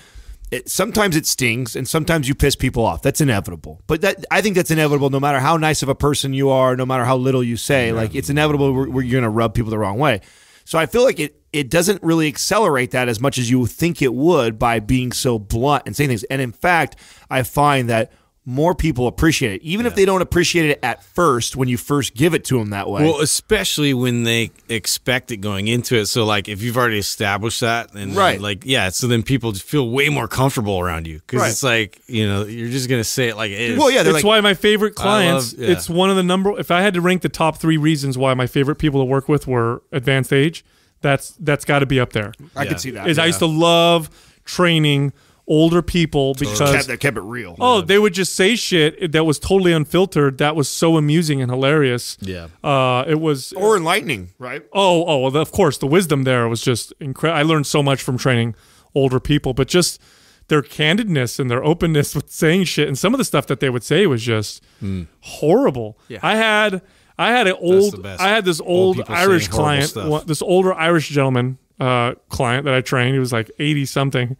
Speaker 1: it, sometimes it stings and sometimes you piss people off. That's inevitable. But that I think that's inevitable no matter how nice of a person you are, no matter how little you say, yeah. like it's inevitable where, where you're going to rub people the wrong way. So I feel like it it doesn't really accelerate that as much as you think it would by being so blunt and saying things. And in fact, I find that more people appreciate it, even yeah. if they don't appreciate it at first when you first give it to them that way. Well,
Speaker 3: especially when they expect it going into it. So, like, if you've already established that, and right, like, yeah, so then people feel way more comfortable around you because right. it's like, you know, you're just gonna say it like it is. Well, yeah, that's like, why my favorite clients. Love, yeah. It's
Speaker 2: one of the number. If I had to rank the top three reasons why my favorite people to work with were advanced age, that's that's got to be up there. I yeah. can see that. Is I used to love training older people because kept, that kept it real. Oh, they would just say shit that was totally unfiltered. That was so amusing and hilarious. Yeah, uh, it was or enlightening, right? Oh, oh, well, of course, the wisdom there was just incredible. I learned so much from training older people, but just their candidness and their openness with saying shit and some of the stuff that they would say was just mm. horrible. Yeah. I had I had an old I had this old, old Irish client, this older Irish gentleman uh, client that I trained. He was like eighty something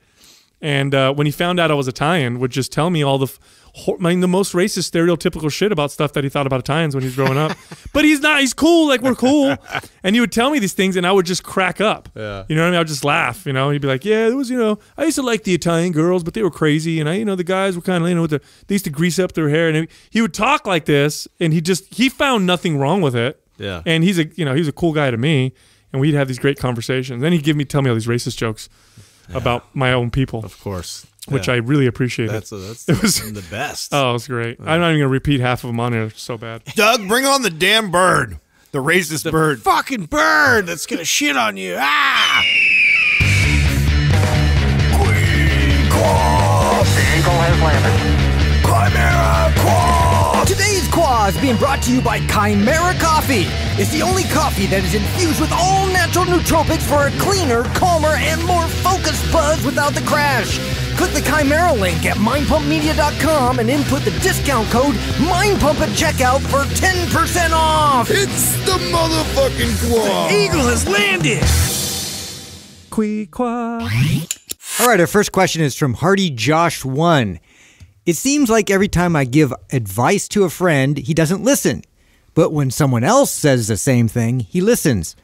Speaker 2: and uh, when he found out I was Italian, would just tell me all the, I mean, the most racist, stereotypical shit about stuff that he thought about Italians when he was growing up. but he's not. He's cool. Like we're cool. and he would tell me these things, and I would just crack up. Yeah. You know what I mean? I would just laugh. You know, he'd be like, "Yeah, it was. You know, I used to like the Italian girls, but they were crazy, and I, you know, the guys were kind of, you know, with the, they used to grease up their hair, and he would talk like this, and he just he found nothing wrong with it. Yeah. And he's a, you know, he's a cool guy to me, and we'd have these great conversations. Then he'd give me tell me all these racist jokes yeah. about my own people. Of course. Which yeah. I really appreciated. That's, uh, that's it was,
Speaker 1: the best.
Speaker 3: Oh, it was great. Yeah.
Speaker 2: I'm not even going to repeat half of them on here. So bad. Doug, bring
Speaker 1: on the damn bird. The racist the bird. Fucking bird that's going to shit on you. Ah! Queen Claw. The eagle has landed. Chimera Claw.
Speaker 4: Quaw is being brought to you by Chimera Coffee. It's the only coffee that is infused with all natural nootropics for a cleaner, calmer, and more focused buzz without the crash. Click the Chimera link at mindpumpmedia.com and input the discount code MINDPUMP at checkout for 10% off. It's the motherfucking Quaw. The eagle has
Speaker 1: landed.
Speaker 2: Qua.
Speaker 4: All right, our first question is from Hardy Josh 1. It seems like every time I give advice to a friend, he doesn't listen. But when someone else says the same thing, he listens.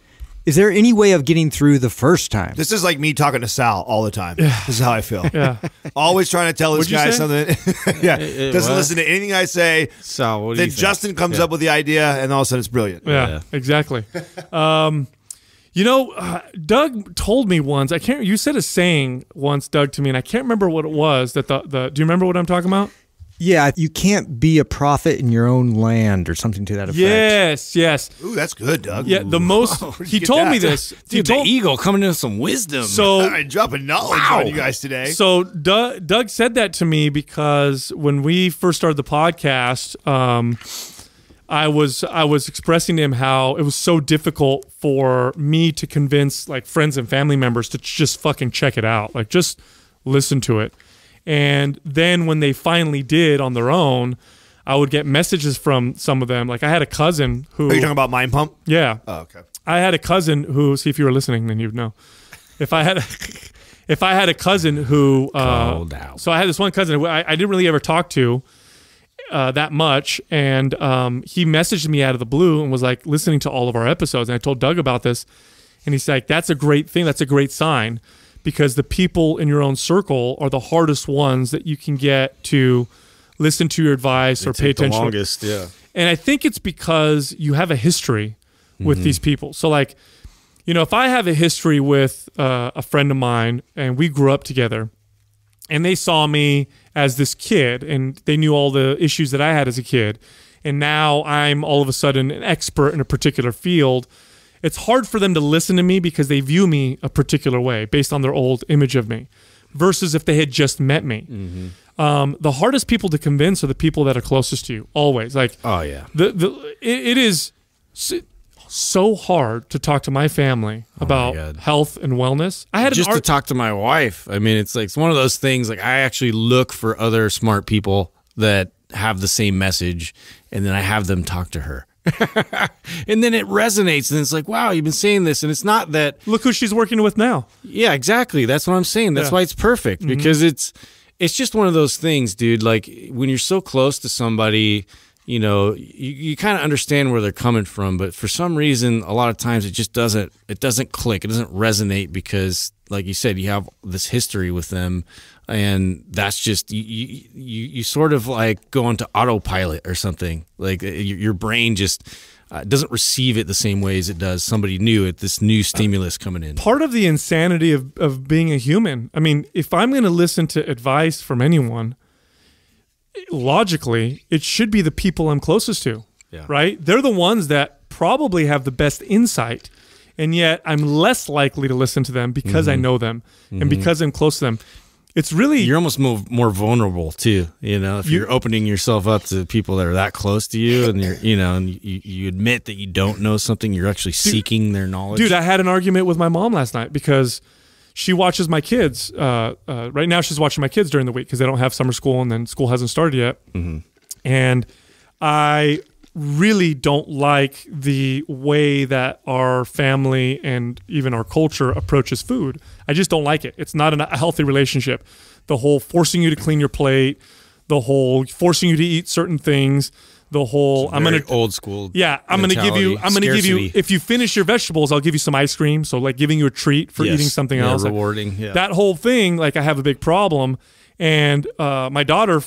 Speaker 4: Is there any way of getting through the first time?
Speaker 1: This is like me talking to Sal all the time. this
Speaker 4: is how I feel. Yeah.
Speaker 1: Always trying to tell this guy something.
Speaker 2: yeah. It, it Doesn't listen to
Speaker 1: anything I say. Sal, what do then you Justin think? comes yeah. up with the idea, and all of a sudden it's brilliant. Yeah, yeah.
Speaker 2: exactly. Um, you know, uh, Doug told me once. I can't. You said a saying once, Doug, to me, and I can't remember what it was. That the, the do you remember what I'm talking about?
Speaker 4: Yeah, you can't be a prophet in your own land or something to that effect.
Speaker 2: Yes, yes. Ooh, that's good, Doug. Yeah, the most. he told that? me this. Dude, he told, the eagle coming in some wisdom. So
Speaker 1: I am dropping knowledge wow. on you guys today. So
Speaker 2: Doug, Doug said that to me because when we first started the podcast. Um, I was I was expressing to him how it was so difficult for me to convince like friends and family members to just fucking check it out, like just listen to it. And then when they finally did on their own, I would get messages from some of them. Like I had a cousin who. Are you talking about Mind Pump? Yeah. Oh, okay. I had a cousin who. See, if you were listening, then you'd know. If I had, a, if I had a cousin who. Uh, Cold out. So I had this one cousin who I, I didn't really ever talk to uh, that much. And um, he messaged me out of the blue and was like listening to all of our episodes. And I told Doug about this. And he's like, that's a great thing. That's a great sign because the people in your own circle are the hardest ones that you can get to listen to your advice they or pay attention. The longest, yeah. And I think it's because you have a history with mm-hmm. these people. So like, you know, if I have a history with uh, a friend of mine and we grew up together and they saw me – as this kid, and they knew all the issues that I had as a kid. And now I'm all of a sudden an expert in a particular field. It's hard for them to listen to me because they view me a particular way based on their old image of me versus if they had just met me. Mm-hmm. Um, the hardest people to convince are the people that are closest to you, always. Like, oh, yeah. The, the, it, it is so hard to talk to my family oh about my health and wellness. I had just to
Speaker 3: talk to my wife. I mean, it's like it's one of those things. Like I actually look for other smart people that have the same message, and then I have them talk to her. and then it resonates, and it's like, wow, you've been saying this, and it's not that. Look who she's working with now. Yeah, exactly. That's what I'm saying. That's yeah. why it's perfect mm-hmm. because mm -hmm. it's it's just one of those things, dude. Like when you're so close to somebody you know you, you kind of understand where they're coming from but for some reason a lot of times it just doesn't it doesn't click it doesn't resonate because like you said you have this history with them and that's just you you, you sort of like go into autopilot or something like your brain just uh, doesn't receive it the same way as it does somebody new at this new stimulus coming in.
Speaker 2: Part of the insanity of, of being a human. I mean, if I'm going to listen to advice from anyone, logically, it should be the people I'm closest to. Yeah. Right? They're the ones that probably have the best insight. And yet I'm less likely to listen to them because mm -hmm. I mm-hmm. know them mm -hmm. and mm-hmm. because I'm close to them. It's really you're almost more,
Speaker 3: more vulnerable too, you know. If you, are opening yourself up to people that are that close to you, and you're, you know, and you, you admit that you don't know something, you're actually dude, seeking their knowledge. Dude,
Speaker 2: I had an argument with my mom last night because she watches my kids. Uh, uh, right now, she's watching my kids during the week because they don't have summer school, and then school hasn't started yet. Mm-hmm. And I really don't like the way that our family and even our culture approaches food. I just don't like it. It's not a healthy relationship. The whole forcing you to clean your plate, the whole forcing you to eat certain things the whole I'm gonna old school. Yeah, I'm gonna give you. I'm gonna give you. If you finish your vegetables, I'll give you some ice cream. So like giving you a treat for yes. eating something yeah, else, rewarding. Like, yeah. That whole thing, like I have a big problem, and uh, my daughter,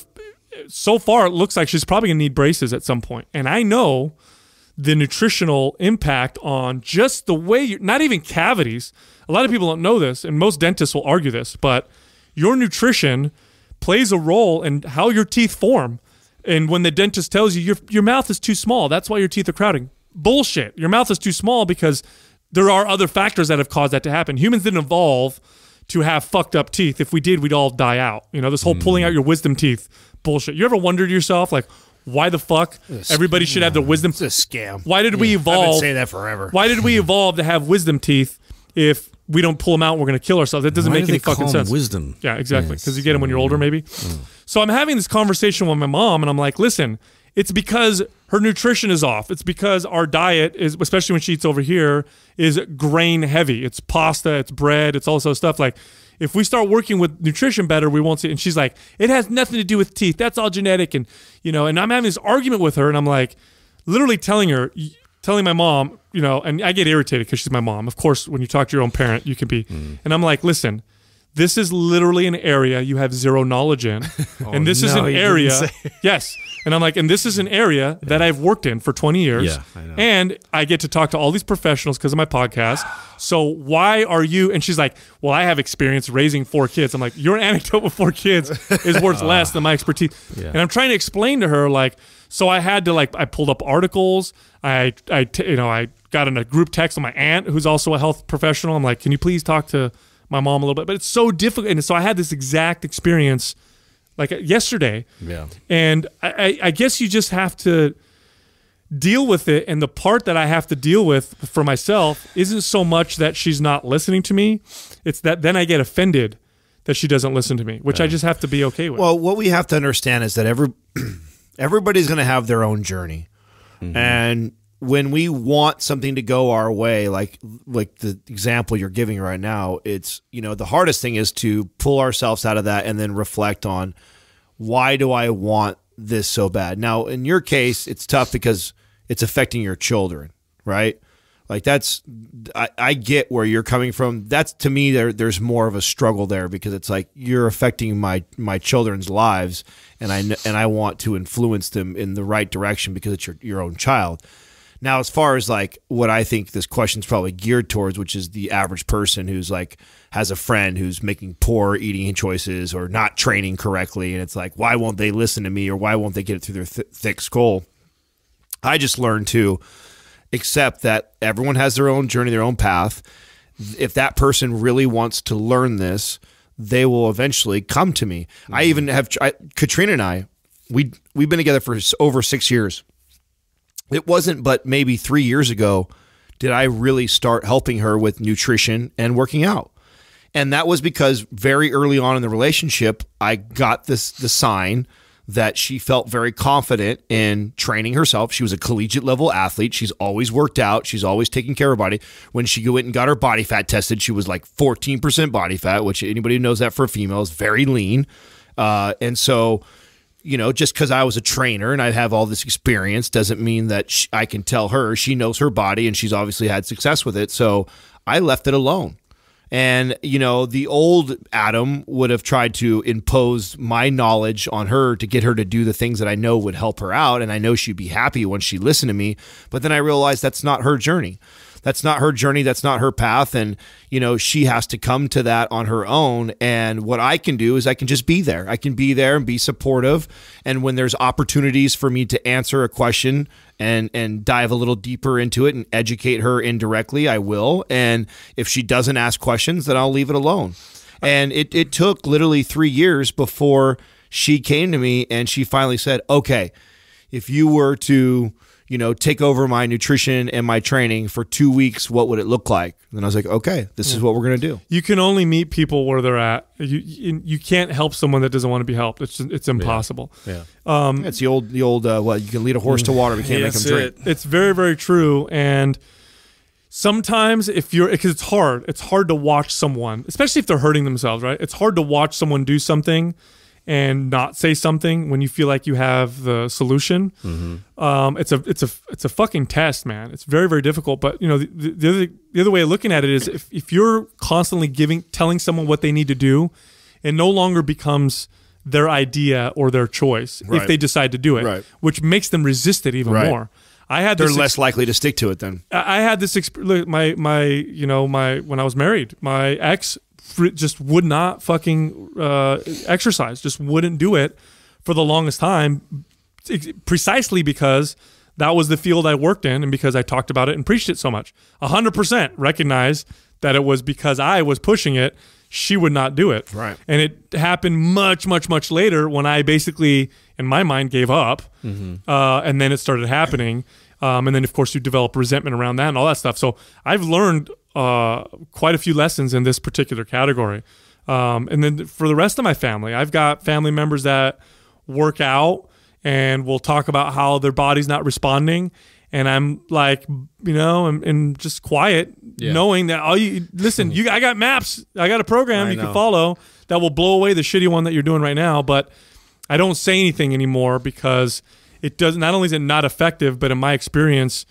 Speaker 2: so far it looks like she's probably gonna need braces at some point, and I know the nutritional impact on just the way you not even cavities. A lot of people don't know this, and most dentists will argue this, but your nutrition plays a role in how your teeth form. And when the dentist tells you your your mouth is too small, that's why your teeth are crowding. Bullshit. Your mouth is too small because there are other factors that have caused that to happen. Humans didn't evolve to have fucked up teeth. If we did, we'd all die out. You know, this whole mm. pulling out mm. your wisdom teeth bullshit. You ever wondered yourself like why the fuck everybody should have their wisdom? It's a scam. Why did yeah, we evolve? I've been saying that forever. Why did we evolve to have wisdom teeth if we don't pull them out. We're going to kill ourselves. That doesn't Why make do any fucking sense. Wisdom. Yeah, exactly. Because yes. you get them when you're older, maybe. Mm. So I'm having this conversation with my mom, and I'm like, listen, it's because her nutrition is off. It's because our diet is, especially when she eats over here, is grain heavy. It's pasta, it's bread, it's also stuff like. If we start working with nutrition better, we won't see. It. And she's like, it has nothing to do with teeth. That's all genetic, and you know. And I'm having this argument with her, and I'm like, literally telling her, telling my mom, you know, and I get irritated because she's my mom. Of course, when you talk to your own parent, you can be. Mm. And I'm like, listen, this is literally an area you have zero knowledge in, oh, and this no, is an area. Yes, and I'm like, and this is an area yeah. that I've worked in for 20 years, yeah, I and I get to talk to all these professionals because of my podcast. So why are you? And she's like, well, I have experience raising four kids. I'm like, your anecdote with four kids is worth uh, less than my uh, expertise. Yeah. And I'm trying to explain to her like, so I had to like, I pulled up articles. I, I, t- you know, I got in a group text with my aunt, who's also a health professional. I'm like, can you please talk to my mom a little bit? But it's so difficult. And so I had this exact experience like uh, yesterday. Yeah. And I, I guess you just have to deal with it. And the part that I have to deal with for myself isn't so much that she's not listening to me, it's that then I get offended that she doesn't listen to me, which yeah. I just have to be okay with.
Speaker 1: Well, what we have to understand is that every everybody's going to have their own journey. Mm-hmm. And when we want something to go our way like like the example you're giving right now it's you know the hardest thing is to pull ourselves out of that and then reflect on why do i want this so bad now in your case it's tough because it's affecting your children right like that's I, I get where you're coming from that's to me there there's more of a struggle there because it's like you're affecting my my children's lives and i and i want to influence them in the right direction because it's your, your own child now, as far as like what I think this question's probably geared towards, which is the average person who's like has a friend who's making poor eating choices or not training correctly, and it's like, why won't they listen to me or why won't they get it through their th thick skull? I just learned to accept that everyone has their own journey, their own path. If that person really wants to learn this, they will eventually come to me. Mm -hmm. I mm-hmm. even have I, Katrina and I. We we've been together for over six years it wasn't but maybe three years ago did I really start helping her with nutrition and working out. And that was because very early on in the relationship, I got this the sign that she felt very confident in training herself. She was a collegiate level athlete. She's always worked out. She's always taken care of body. When she went and got her body fat tested, she was like 14% body fat, which anybody who knows that for a female is very lean. Uh, and so you know, just because I was a trainer and I have all this experience doesn't mean that she, I can tell her. She knows her body and she's obviously had success with it. So I left it alone. And, you know, the old Adam would have tried to impose my knowledge on her to get her to do the things that I know would help her out. And I know she'd be happy when she listened to me. But then I realized that's not her journey that's not her journey. That's not her path. And, you know, she has to come to that on her own. And what I can do is I can just be there. I can be there and be supportive. And when there's opportunities for me to answer a question, and and dive a little deeper into it and educate her indirectly i will and if she doesn't ask questions then i'll leave it alone and it, it took literally three years before she came to me and she finally said, okay, if you were to you know, take over my nutrition and my training for two weeks. What would it look like? And I was like, okay, this yeah. is what we're gonna do.
Speaker 2: You can only meet people where they're at. You you can't help someone that doesn't want to be helped. It's it's impossible. Yeah,
Speaker 1: yeah. Um, it's the old the old uh, well, you can lead a horse to water, but you can't make him drink.
Speaker 2: It. It's very very true and. Sometimes if you're because it's hard, it's hard to watch someone, especially if they're hurting themselves, right? It's hard to watch someone do something and not say something when you feel like you have the solution. Mm-hmm. Um, it's a it's a it's a fucking test, man. It's very very difficult. But you know the, the, other the other way of looking at it is if if you're constantly giving telling someone what they need to do, it no longer becomes their idea or their choice right. if they decide to do it, right. which makes them resist it even right. more. I had they're less ex-
Speaker 1: likely to stick to it. Then
Speaker 2: I had this. experience. my my you know my when I was married, my ex just would not fucking uh, exercise, just wouldn't do it for the longest time, precisely because that was the field I worked in and because I talked about it and preached it so much. 100% recognize that it was because I was pushing it, she would not do it. Right. And it happened much, much, much later when I basically, in my mind, gave up. Mm -hmm. uh, and then it started happening. Um, and then, of course, you develop resentment around that and all that stuff. So I've learned uh, quite a few lessons in this particular category. Um, and then for the rest of my family, I've got family members that work out and we'll talk about how their body's not responding. And I'm like, you know, and, just quiet, yeah. knowing that all oh, you listen, you I got maps, I got a program I you know. can follow that will blow away the shitty one that you're doing right now. But I don't say anything anymore because it does. Not only is it not effective, but in my experience,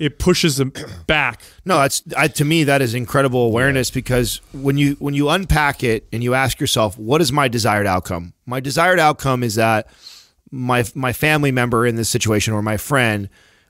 Speaker 2: it pushes them back. No, that's I, to me that is incredible awareness yeah. because when
Speaker 1: you when you unpack it and you ask yourself, what is my desired outcome? My desired outcome is that my my family member in this situation or my friend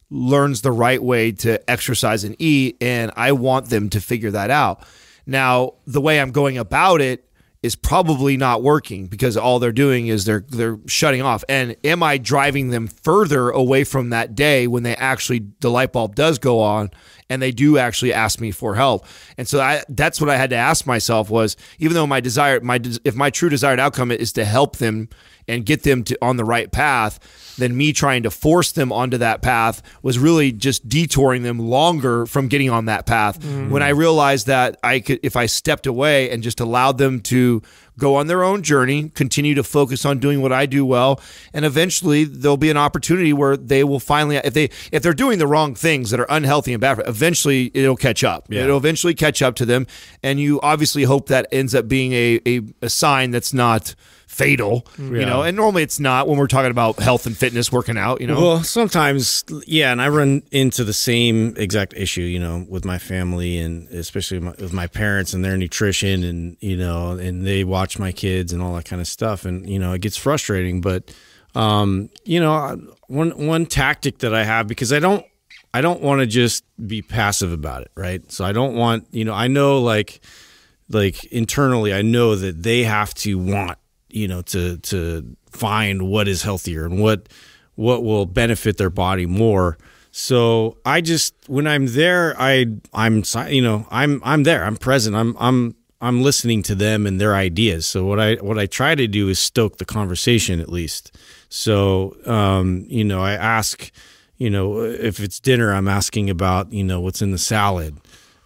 Speaker 1: learns the right way to exercise and eat, and I want them to figure that out. Now, the way I'm going about it is probably not working because all they're doing is they're they're shutting off. And am I driving them further away from that day when they actually the light bulb does go on and they do actually ask me for help. And so I, that's what I had to ask myself was even though my desire, my if my true desired outcome is to help them and get them to on the right path, then me trying to force them onto that path was really just detouring them longer from getting on that path. Mm. When I realized that I could, if I stepped away and just allowed them to go on their own journey, continue to focus on doing what I do well, and eventually there'll be an opportunity where they will finally if they if they're doing the wrong things that are unhealthy and bad, eventually it'll catch up. Yeah. It'll eventually catch up to them, and you obviously hope that ends up being a a, a sign that's not fatal, yeah. you know. And normally it's not when we're talking about health and fitness, working out, you know. Well,
Speaker 3: sometimes,
Speaker 1: yeah. And I run into the
Speaker 3: same exact issue, you know, with my family and especially my, with my parents and their nutrition, and you know, and they watch my kids and all that kind of stuff, and you know, it gets frustrating. But, um, you know, one one tactic that I have because I don't I don't want to just be passive about it, right? So I don't want, you know, I know like like internally I know that they have to want you know to to find what is healthier and what what will benefit their body more. So I just when I'm there, I I'm you know I'm I'm there. I'm present. I'm I'm I'm listening to them and their ideas. So what I what I try to do is stoke the conversation at least. So um, you know I ask, you know if it's dinner, I'm asking about you know what's in the salad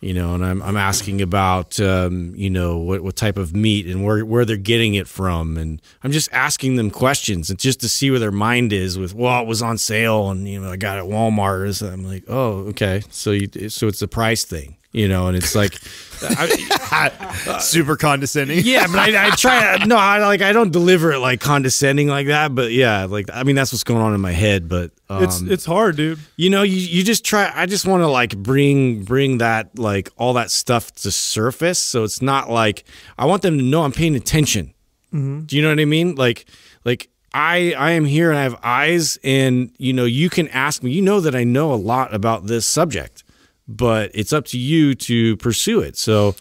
Speaker 3: you know, and I'm, I'm asking about, um, you know, what, what type of meat and where, where they're getting it from. And I'm just asking them questions and just to see where their mind is with, well, it was on sale and, you know, I got it at Walmart. So I'm like, oh, okay. So you, so it's the price thing you know, and it's like I, super condescending. Yeah, but I, I try. No, I like I don't deliver it like condescending like that. But yeah, like I mean that's what's going on in my head. But um, it's it's hard, dude. You know, you you just try. I just want to like bring bring that like all that stuff to surface. So it's not like I want them to know I'm paying attention. Mm -hmm. Do you know what I mean? Like like I I am here and I have eyes and you know you can ask me. You know that I know a lot about
Speaker 1: this subject but it's up to you to pursue it. So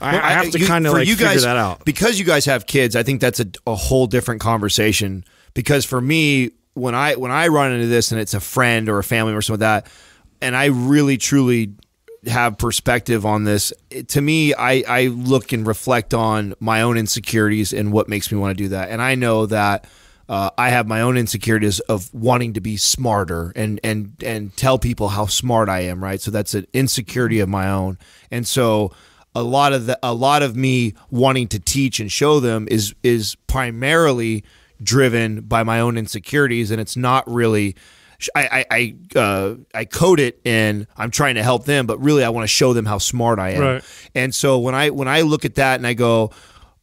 Speaker 1: I, well, I have to kind of like you guys, figure that out because you guys have kids. I think that's a, a whole different conversation. Because for me, when I when I run into this and it's a friend or a family or something like that, and I really truly have perspective on this, it, to me, I I look and reflect on my own insecurities and what makes me want to do that, and I know that uh, I have my own insecurities of wanting to be smarter and and and tell people how smart I am, right? So that's an insecurity of my own, and so a lot of the a lot of me wanting to teach and show them is is primarily driven by my own insecurities, and it's not really. I I I, uh, I code it and I'm trying to help them, but really I want to show them how smart I am. Right. And so when I when I look at that and I go,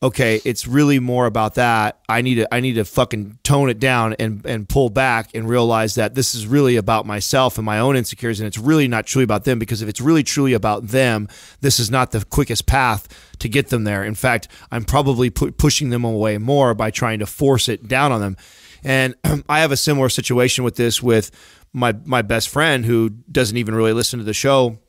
Speaker 1: okay, it's really more about that. I need to I need to fucking tone it down and and pull back and realize that this is really about myself and my own insecurities and it's really not truly about them because if it's really truly about them, this is not the quickest path to get them there. In fact, I'm probably pu pushing them away more by trying to force it down on them. And I have a similar situation with this with my my best friend who doesn't even really listen to the show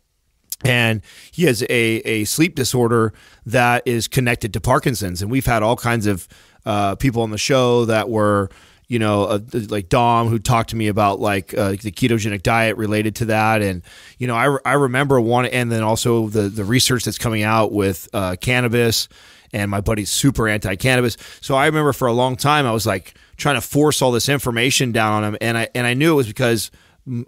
Speaker 1: and he has a, a sleep disorder that is connected to Parkinson's. And we've had all kinds of uh, people on the show that were, you know, uh, like Dom, who talked to me about like uh, the ketogenic diet related to that. And, you know, I, re- I remember one, and then also the, the research that's coming out with uh, cannabis. And my buddy's super anti cannabis. So I remember for a long time, I was like trying to force all this information down on him. And I, and I knew it was because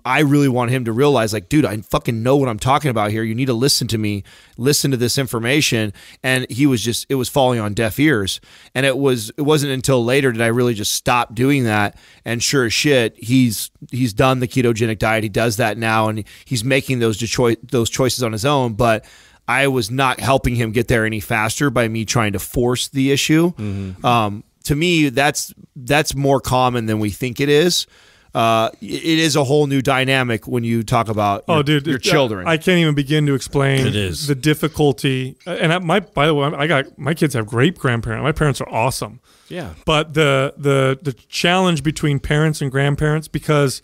Speaker 1: I really want him to realize, like, dude, I fucking know what I'm talking about here. You need to listen to me, listen to this information. And he was just, it was falling on deaf ears. And it was, it wasn't until later did I really just stop doing that. And sure as shit, he's he's done the ketogenic diet. He does that now, and he's making those choice those choices on his own. But I was not helping him get there any faster by me trying to force the issue. Mm -hmm. um, to me, that's that's more common than we think it is uh, it is a whole new dynamic when you talk about oh, your, oh, dude, your children. I
Speaker 2: can't even begin to explain it is. the difficulty. Uh, and my, by the way, I got my kids have great grandparents. My parents are awesome. Yeah. But the the the challenge between parents and grandparents because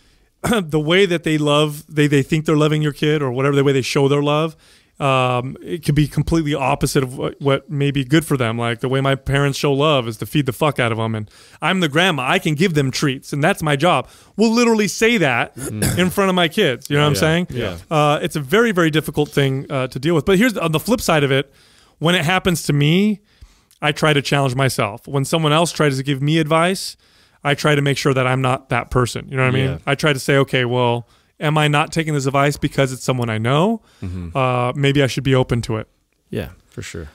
Speaker 2: the way that they love, they they think they're loving your kid or whatever the way they show their love um, it could be completely opposite of what, what may be good for them. Like the way my parents show love is to feed the fuck out of them. And I'm the grandma. I can give them treats. And that's my job. We'll literally say that mm. in front of my kids. You know what I'm saying? Yeah. Uh, it's a very, very difficult thing uh, to deal with. But here's on the flip side of it when it happens to me, I try to challenge myself. When someone else tries to give me advice, I try to make sure that I'm not that person. You know what I mean? Yeah. I try to say, okay, well, am I not taking this advice because it's someone I know? Mm-hmm. Uh, maybe I should be open to it. Yeah,
Speaker 3: for sure.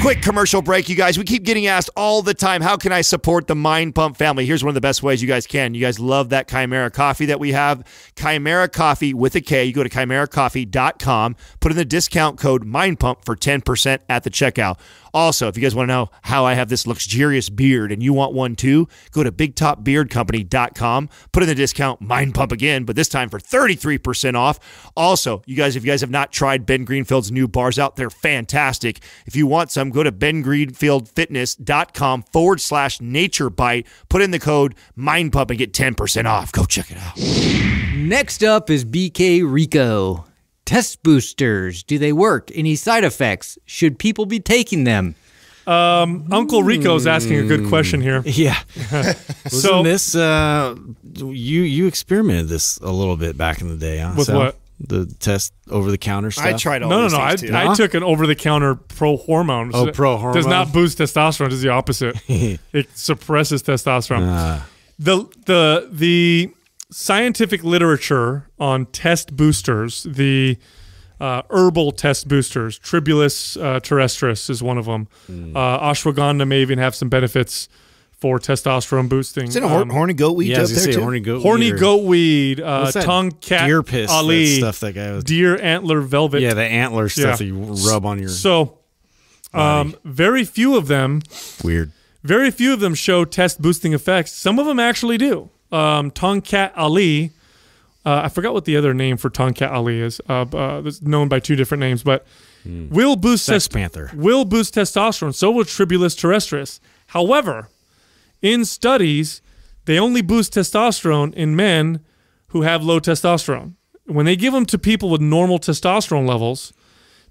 Speaker 1: Quick commercial break, you guys. We keep getting asked all the time, how can I support the Mind Pump family? Here's one of the best ways you guys can. You guys love that Chimera coffee that we have. Chimera coffee with a K. You go to chimeracoffee.com, put in the discount code Mind Pump for 10% at the checkout. Also, if you guys want to know how I have this luxurious beard and you want one too, go to bigtopbeardcompany.com, put in the discount Mind Pump again, but this time for 33% off. Also, you guys, if you guys have not tried Ben Greenfield's new bars out, they're fantastic. If you want some, go to bengreenfieldfitness.com forward slash nature bite, put in the
Speaker 4: code Mind Pump and get 10% off. Go check it out. Next up is BK Rico test boosters? Do they work? Any side effects? Should people be taking them?
Speaker 2: Um, Uncle is asking a good question here. Hmm. Yeah. so Wasn't
Speaker 3: this uh, you you experimented this a little bit back in the day, huh? With what? The test over the counter stuff. I tried all
Speaker 2: no, no, these no. I, too. I took an over-the-counter pro hormone. Oh, pro hormone does not boost testosterone. It's Does the opposite. it suppresses testosterone. Ah. The the the scientific literature on test boosters, the uh, herbal test boosters, Tribulus uh, terrestris is one of them. Mm. ashwagandha may even have some benefits for testosterone boosting. Is it a hor um, horny goat weed? Yeah, up there too? horny goat. Horny weed goat weed. Uh, tongue cat. Deer piss. Ali, that stuff that guy was. Deer antler velvet. Yeah, the antler stuff yeah. that you rub on your. So, um, very few of them. Weird. Very few of them show test boosting effects. Some of them actually do um, Tongkat Ali. Uh, I forgot what the other name for Tongkat Ali is. Uh, uh, it's known by two different names, but mm. will boost Sex Panther. will boost testosterone. So will Tribulus terrestris. However, in studies, they only boost testosterone in men who have low testosterone. When they give them to people with normal testosterone levels,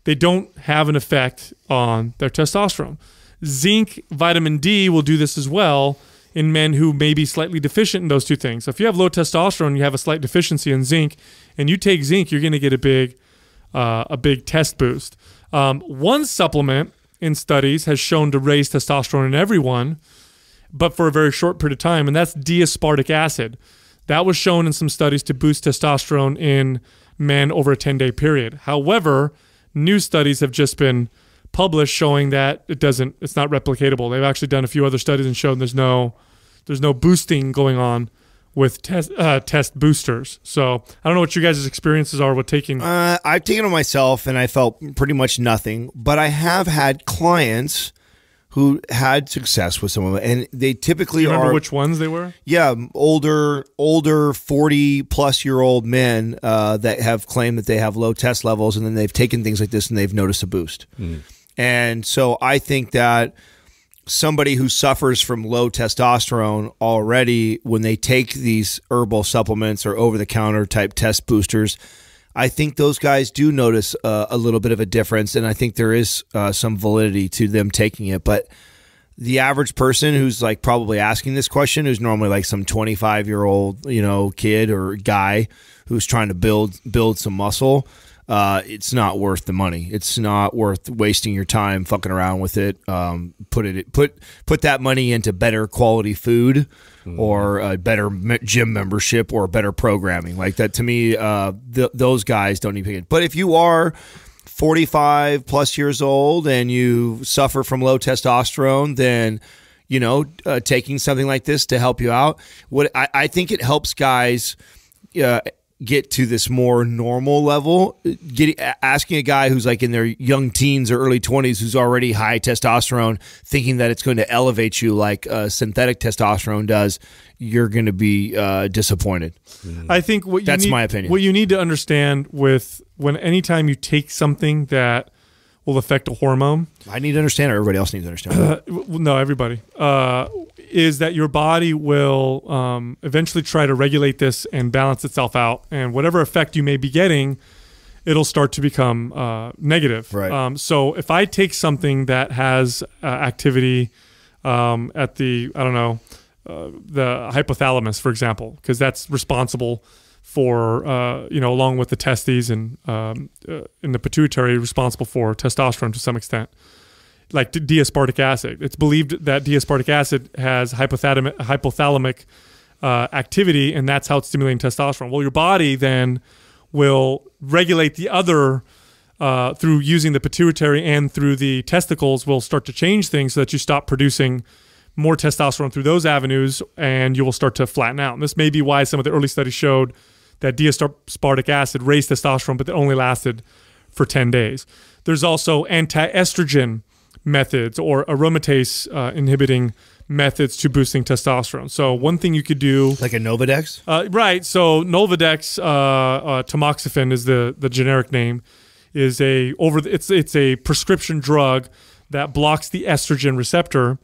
Speaker 2: they don't have an effect on their testosterone. Zinc, vitamin D will do this as well in men who may be slightly deficient in those two things. So if you have low testosterone, you have a slight deficiency in zinc, and you take zinc, you're going to get a big, uh, a big test boost. Um, one supplement in studies has shown to raise testosterone in everyone, but for a very short period of time, and that's diaspartic acid. That was shown in some studies to boost testosterone in men over a 10 day period. However, new studies have just been published showing that it doesn't it's not replicatable. They've actually done a few other studies and shown there's no there's no boosting going on with test uh, test boosters. So I don't know what you guys' experiences
Speaker 1: are with taking. Uh, I've taken it myself, and I felt pretty much nothing. But I have had clients who had success with some of them, and they typically remember are, which ones they were. Yeah, older older forty plus year old men uh, that have claimed that they have low test levels, and then they've taken things like this and they've noticed a boost. Mm. And so I think that somebody who suffers from low testosterone already, when they take these herbal supplements or over the counter type test boosters, I think those guys do notice uh, a little bit of a difference. And I think there is uh, some validity to them taking it. But the average person who's like probably asking this question, who's normally like some 25 year old, you know, kid or guy who's trying to build build some muscle, uh, it's not worth the money. It's not worth wasting your time fucking around with it. Um, put it put put that money into better quality food, mm. or a better gym membership, or better programming. Like that to me, uh, th those guys don't need it. But if you are 45 plus years old and you suffer from low testosterone, then you know uh, taking something like this to help you out. What I, I think it helps guys. Uh, get to this more normal level getting asking a guy who's like in their young teens or early 20s who's already high testosterone thinking that it's going to elevate you like uh, synthetic testosterone does you're going to be uh, disappointed i think what that's need, my opinion what
Speaker 2: you need to understand with when anytime you take something that will affect a hormone. I need to understand, or everybody else needs to understand. Uh, no, everybody uh, is that your body will um, eventually try to regulate this and balance itself out, and whatever effect you may be getting, it'll start to become uh, negative. Right. Um, so if I take something that has uh, activity um, at the I don't know uh, the hypothalamus, for example, because that's responsible for uh, you know along with the testes and um, uh, in the pituitary responsible for testosterone to some extent like diaspartic acid it's believed that diaspartic acid has hypothalamic, hypothalamic uh, activity and that's how it's stimulating testosterone well your body then will regulate the other uh, through using the pituitary and through the testicles will start to change things so that you stop producing more testosterone through those avenues and you will start to flatten out and this may be why some of the early studies showed that diaspartic acid raised testosterone, but that only lasted for 10 days. There's also anti estrogen methods or aromatase uh, inhibiting methods to boosting testosterone. So, one thing you could do. Like a Novadex? Uh, right. So, Novadex, uh, uh tamoxifen is the, the generic name. Is a over the, it's it's a prescription drug that blocks the estrogen receptor,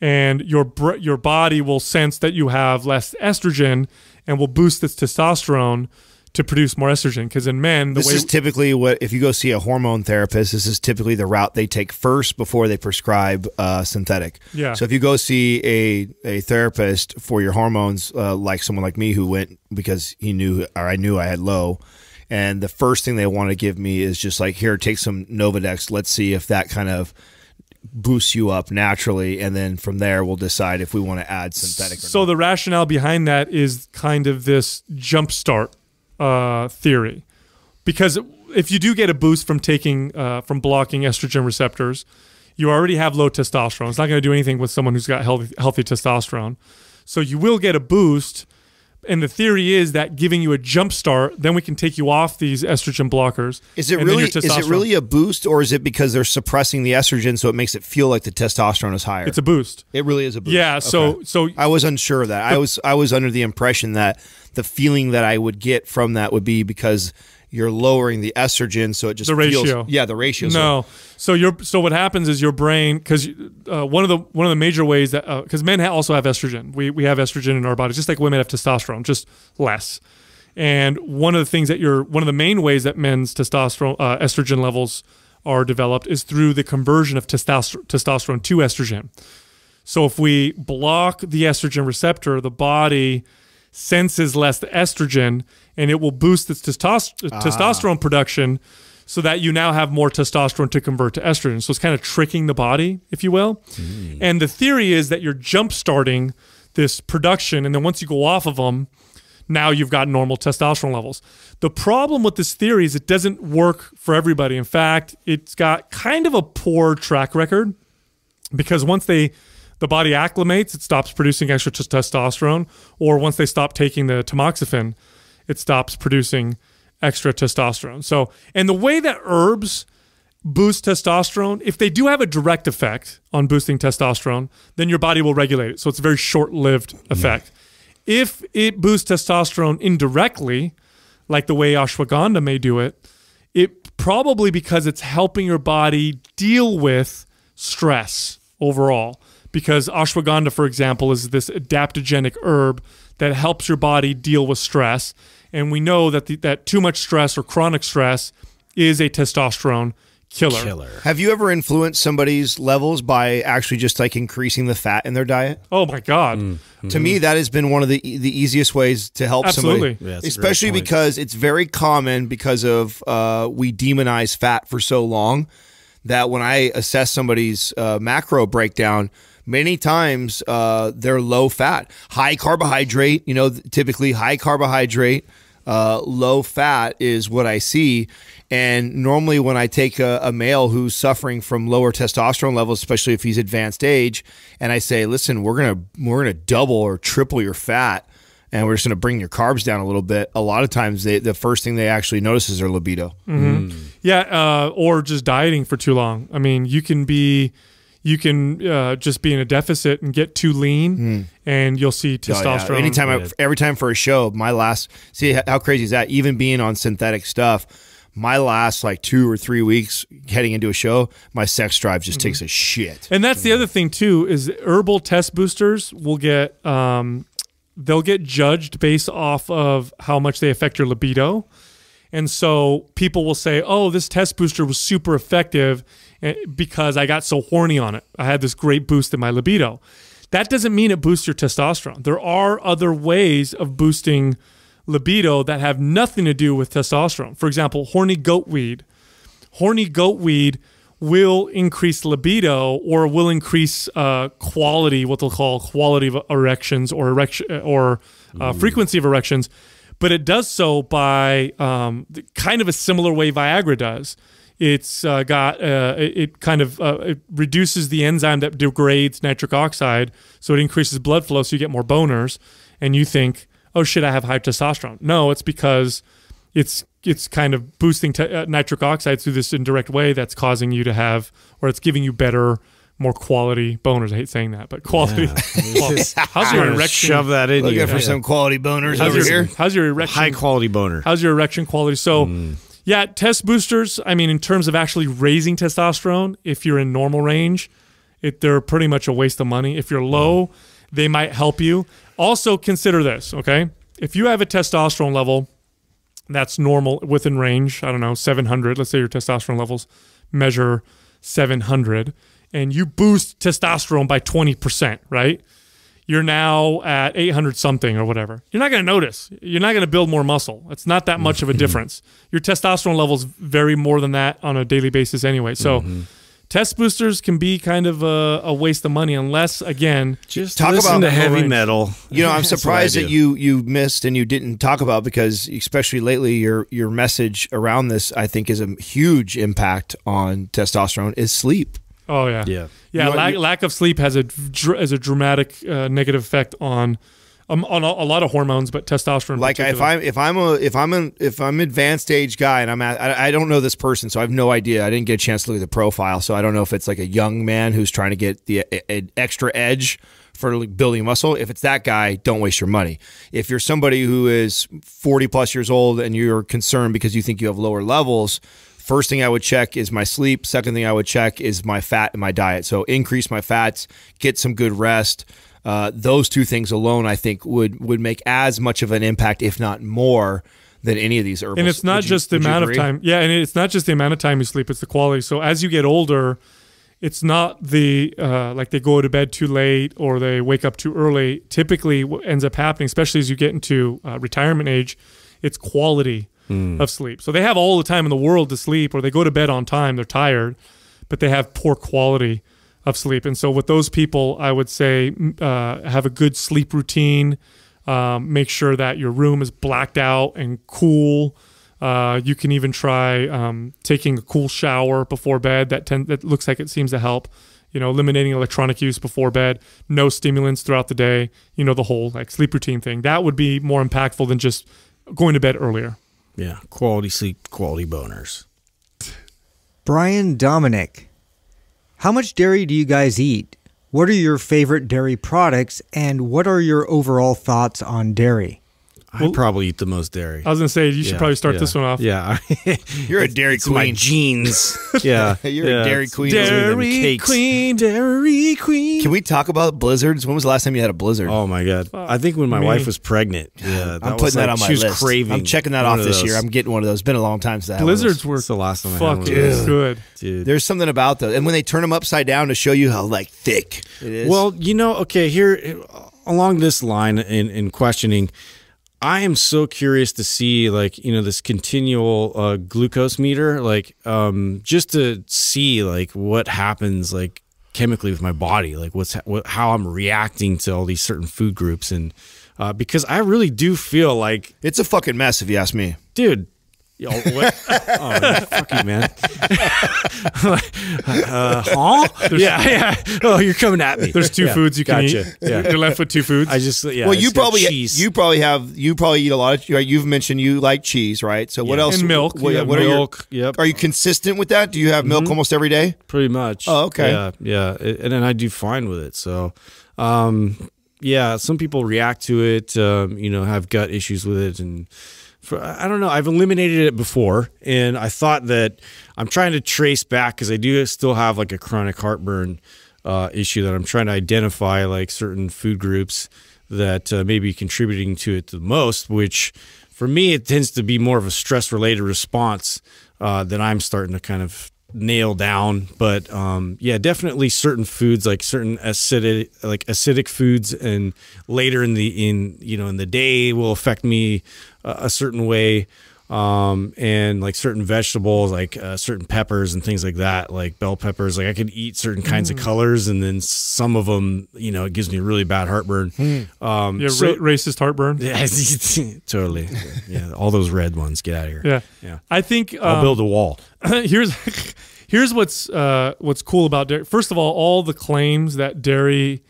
Speaker 2: and your your body will sense that you have less estrogen and will boost its testosterone to produce more estrogen. Because in men, this is
Speaker 1: typically what if you go see a hormone therapist, this is typically the route they take first before they prescribe uh, synthetic. Yeah. So if you go see a a therapist for your hormones, uh, like someone like me who went because he knew or I knew I had low. And the first thing they want to give me is just like, here, take some Novadex. Let's see if that kind of boosts you up naturally, and then from there we'll decide if we want to add synthetic. so
Speaker 2: the rationale behind that is kind of this jumpstart uh, theory, because if you do get a boost from taking uh, from blocking estrogen receptors, you already have low testosterone. It's not going to do anything with someone who's got healthy, healthy testosterone. So you will get a boost and the theory is that giving you a jump start, then we can take you off these estrogen blockers. Is it really is it really
Speaker 1: a boost, or is it because they're suppressing the estrogen, so it makes it feel like the testosterone is higher? It's a
Speaker 2: boost. It really is a boost. Yeah. So
Speaker 1: okay. so I was unsure of that. I was I was under the impression that the feeling that I would get from that would be because you're lowering the estrogen, so it just the feels, ratio. Yeah, the ratio. No,
Speaker 2: so your so what happens is your brain because uh, one of the one of the major ways that because uh, men ha also have estrogen, we we have estrogen in our bodies just like women have testosterone, just less. And one of the things that you're one of the main ways that men's testosterone uh, estrogen levels are developed is through the conversion of testosterone testosterone to estrogen. So if we block the estrogen receptor, the body senses less estrogen and it will boost its ah. testosterone ah. production so that you now have more testosterone to convert to estrogen. So it's kind of tricking the body, if you will. Mm. And the theory is that you're jump starting this production, and then once you go off of them, now you've got normal testosterone levels. The problem with this theory is it doesn't work for everybody. In fact, it's got kind of a poor track record because once they the body acclimates, it stops producing extra testosterone, or once they stop taking the tamoxifen, it stops producing extra testosterone. So, and the way that herbs boost testosterone, if they do have a direct effect on boosting testosterone, then your body will regulate it. So it's a very short lived effect. Yeah. If it boosts testosterone indirectly, like the way ashwagandha may do it, it probably because it's helping your body deal with stress overall. Because ashwagandha, for example, is this adaptogenic herb that helps your body deal with stress. And we know that the, that too much stress or chronic stress is a testosterone killer. Killer.
Speaker 1: Have you ever influenced somebody's levels by actually just like increasing the fat in their diet? Oh my god. Mm -hmm. To mm-hmm. me that has been one of the the easiest ways to help Absolutely. somebody. Yeah, especially because it's very common because of uh, we demonize fat for so long that when I assess somebody's uh, macro breakdown, many times uh, they're low fat, high carbohydrate. You know, typically high carbohydrate, uh, low fat is what I see. And normally, when I take a, a, male who's suffering from lower testosterone levels, especially if he's advanced age, and I say, "Listen, we're gonna we're gonna double or triple your fat." And we're just going to bring your carbs down a little bit. A lot of times, they, the first thing they actually notice is their libido. Mm -hmm.
Speaker 2: Mm. Yeah, uh, or just dieting for too long. I mean, you can be you can uh, just be in a deficit and get too lean, mm. and you'll see testosterone. Oh, yeah. Anytime, I,
Speaker 1: every time for a show, my last see how crazy is that? Even being on synthetic stuff, my last like two or three weeks heading into a show, my sex drive just mm -hmm. takes mm-hmm. a shit.
Speaker 2: And that's the other thing too is herbal test boosters will get um, they'll get judged based off of how much they affect your libido, and so people will say, "Oh, this test booster was super effective." Eh, because I got so horny on it. I had this great boost in my libido. That doesn't mean it boosts your testosterone. There are other ways of boosting libido that have nothing to do with testosterone. For example, horny goat weed. Horny goat weed will increase libido or will increase uh, quality, what they'll call quality of erections or erection eh, or uh, mm. frequency of erections, but it does so by um, kind of a similar way Viagra does it's uh, got uh, it kind of uh, it reduces the enzyme that degrades nitric oxide, so it increases blood flow, so you get more boners. And you think, oh shit, I have high testosterone. No, it's because it's it's kind of boosting uh, nitric oxide through this indirect way that's causing you to have, or it's giving you better more quality boners. I hate saying that, but quality. Yeah. how's your erection? Shove that in. Looking for yeah. some quality boners how's over your, here. How's your erection? High quality boner. How's your erection quality? So, mm. Yeah, test boosters, I mean, in terms of actually raising testosterone, if you're in normal range, it, they're pretty much a waste of money. If you're low, they might help you. Also, consider this, okay? If you have a testosterone level that's normal within range, I don't know, 700, let's say your testosterone levels measure 700, and you boost testosterone by 20%, right? you're now at 800 something or whatever. You're not going to notice. You're not going to build more muscle. It's not that much of a mm-hmm. difference. Your testosterone levels vary more than that on a daily basis anyway. So, mm -hmm. test boosters can be kind of a, a, waste of money unless, again, just talk about the heavy range. metal. You know, I'm surprised that
Speaker 1: you you missed and you didn't talk about because especially lately your your message around this I think is a huge impact on testosterone is sleep.
Speaker 2: Oh yeah,
Speaker 3: yeah, yeah. You know, lack, you,
Speaker 2: lack of sleep has a has a dramatic uh, negative effect on um, on a, a, lot of hormones, but testosterone. Like if I'm if
Speaker 1: I'm a if I'm an if I'm advanced age guy and I'm at, I, I, don't know this person, so I have no idea. I didn't get a chance to look at the profile, so I don't know if it's like a young man who's trying to get the a, a extra edge for building muscle. If it's that guy, don't waste your money. If you're somebody who is 40 plus years old and you're concerned because you think you have lower levels, first thing I would check is my sleep. Second thing I would check is my fat and my diet. So increase my fats, get some good rest. Uh, those two things alone, I think, would would make as much of an impact, if not more, than any of these herbs. And it's not you, just the amount of time.
Speaker 2: Yeah, and it's not just the amount of time you sleep; it's the quality. So as you get older, it's not the uh, like they go to bed too late or they wake up too early. Typically, what ends up happening, especially as you get into uh, retirement age, it's quality mm. of sleep. So they have all the time in the world to sleep, or they go to bed on time, they're tired, but they have poor quality of sleep. And so, with those people, I would say mm, uh, have a good sleep routine. Um, make sure that your room is blacked out and cool. Uh, you can even try um, taking a cool shower before bed. That ten- that looks like it seems to help. You know, eliminating electronic use before bed, no stimulants throughout the day. You know, the whole like sleep routine thing. That would be more impactful than just going to bed earlier. Yeah, quality sleep,
Speaker 4: quality boners.
Speaker 2: Brian Dominic, how much
Speaker 4: dairy do you guys eat? What are your favorite dairy products, and what are your overall thoughts on dairy? I probably
Speaker 3: eat the most dairy. I was gonna say you should yeah, probably start yeah. this one off. Yeah, you're a dairy queen. My jeans.
Speaker 1: yeah, you're
Speaker 3: yeah. a dairy queen. Dairy queen. Dairy queen.
Speaker 1: Can we talk about blizzards? When was the last time you had a blizzard? Oh my god! I think when my me. wife was pregnant. Yeah, I'm putting that on my she was list. Craving I'm checking that off this year. I'm getting one of those. It's been a long time since that. Blizzards were the last time. Fuck good. Dude. There's something about those, and when they turn them upside down to show you how like thick it is. Well, you know, okay, here along this line in
Speaker 3: in questioning I am so curious to see like you know this continual uh, glucose meter, like um, just to see like what happens like chemically with my body, like what's what, how I'm reacting to all these certain food groups, and uh, because I really do feel like it's a fucking mess if you ask me, dude. Yo, what? oh, fuck you, man. uh, huh? There's, yeah, yeah. Oh, you're coming at me. There's two yeah, foods you gotcha. can eat. Yeah. You're left with two foods. I just, yeah. Well, you probably, cheese.
Speaker 1: you probably have, you probably eat a lot of, You've mentioned you like cheese, right? So yeah. what else? And milk. What, yeah, what milk. Are your, yep. Are you consistent with that? Do you have milk mm -hmm. almost every day? Pretty much. Oh, okay. Yeah,
Speaker 3: yeah. And then I do fine with it. So, um, yeah, some people react to it, um, you know, have gut issues with it and, for, I don't know. I've eliminated it before, and I thought that I'm trying to trace back because I do still have like a chronic heartburn uh, issue that I'm trying to identify like certain food groups that uh, may be contributing to it the most. Which for me, it tends to be more of a stress related response uh, that I'm starting to kind of nail down, but um, yeah, definitely certain foods like certain acidic like acidic foods, and later in the in you know in the day will affect me a, uh, a certain way um, and like certain vegetables, like uh, certain peppers and things like that, like bell peppers. Like I could eat certain kinds of mm. colors, and then some of them, you know, it gives me really bad heartburn. Mm. Um, yeah, so, ra racist heartburn. Yeah, totally. Yeah, all those red ones, get out of here. Yeah, yeah. I think um, I'll build a wall.
Speaker 2: here's here's what's uh, what's cool about dairy. First of all, all the claims that dairy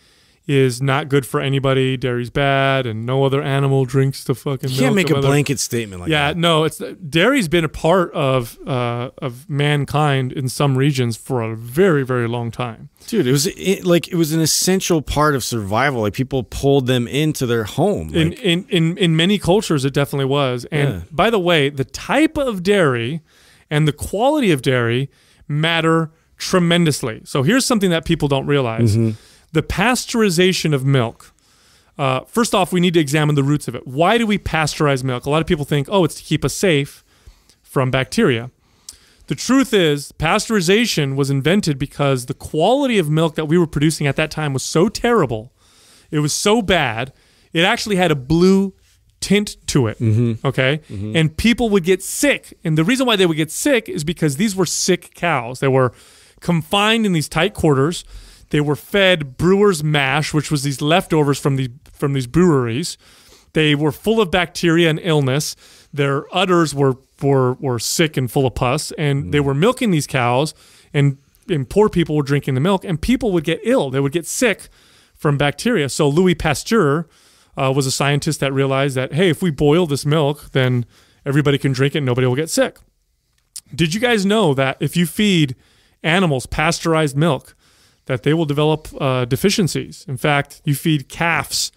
Speaker 2: is not good for anybody. Dairy's bad, and no other animal drinks the fucking. You can't make a other. blanket statement like yeah, that. Yeah, no, it's dairy's been a part of uh, of mankind in some regions for a very very long time.
Speaker 3: Dude, it was it, like it was an essential part of survival. Like people pulled them into their home.
Speaker 2: Like, in, in in in many cultures, it definitely was. And yeah. by the way, the type of dairy and the quality of dairy matter tremendously. So here's something that people don't realize. Mm -hmm the pasteurization of milk. Uh, first off, we need to examine the roots of it. Why do we pasteurize milk? A lot of people think, oh, it's to keep us safe from bacteria. The truth is, pasteurization was invented because the quality of milk that we were producing at that time was so terrible, it was so bad, it actually had a blue tint to it. Mm -hmm. Okay. Mm -hmm. And people would get sick. And the reason why they would get sick is because these were sick cows. They were confined in these tight quarters. They were fed brewer's mash, which was these leftovers from the from these breweries. They were full of bacteria and illness. Their udders were were, were sick and full of pus, and they mm. were milking these cows, and and poor people were drinking the milk, and people would get ill. They would get sick from bacteria. So Louis Pasteur uh, was a scientist that realized that hey, if we boil this milk, then everybody can drink it, and nobody will get sick. Did you guys know that if you feed animals pasteurized milk, that they will develop uh, deficiencies. In fact, you feed calves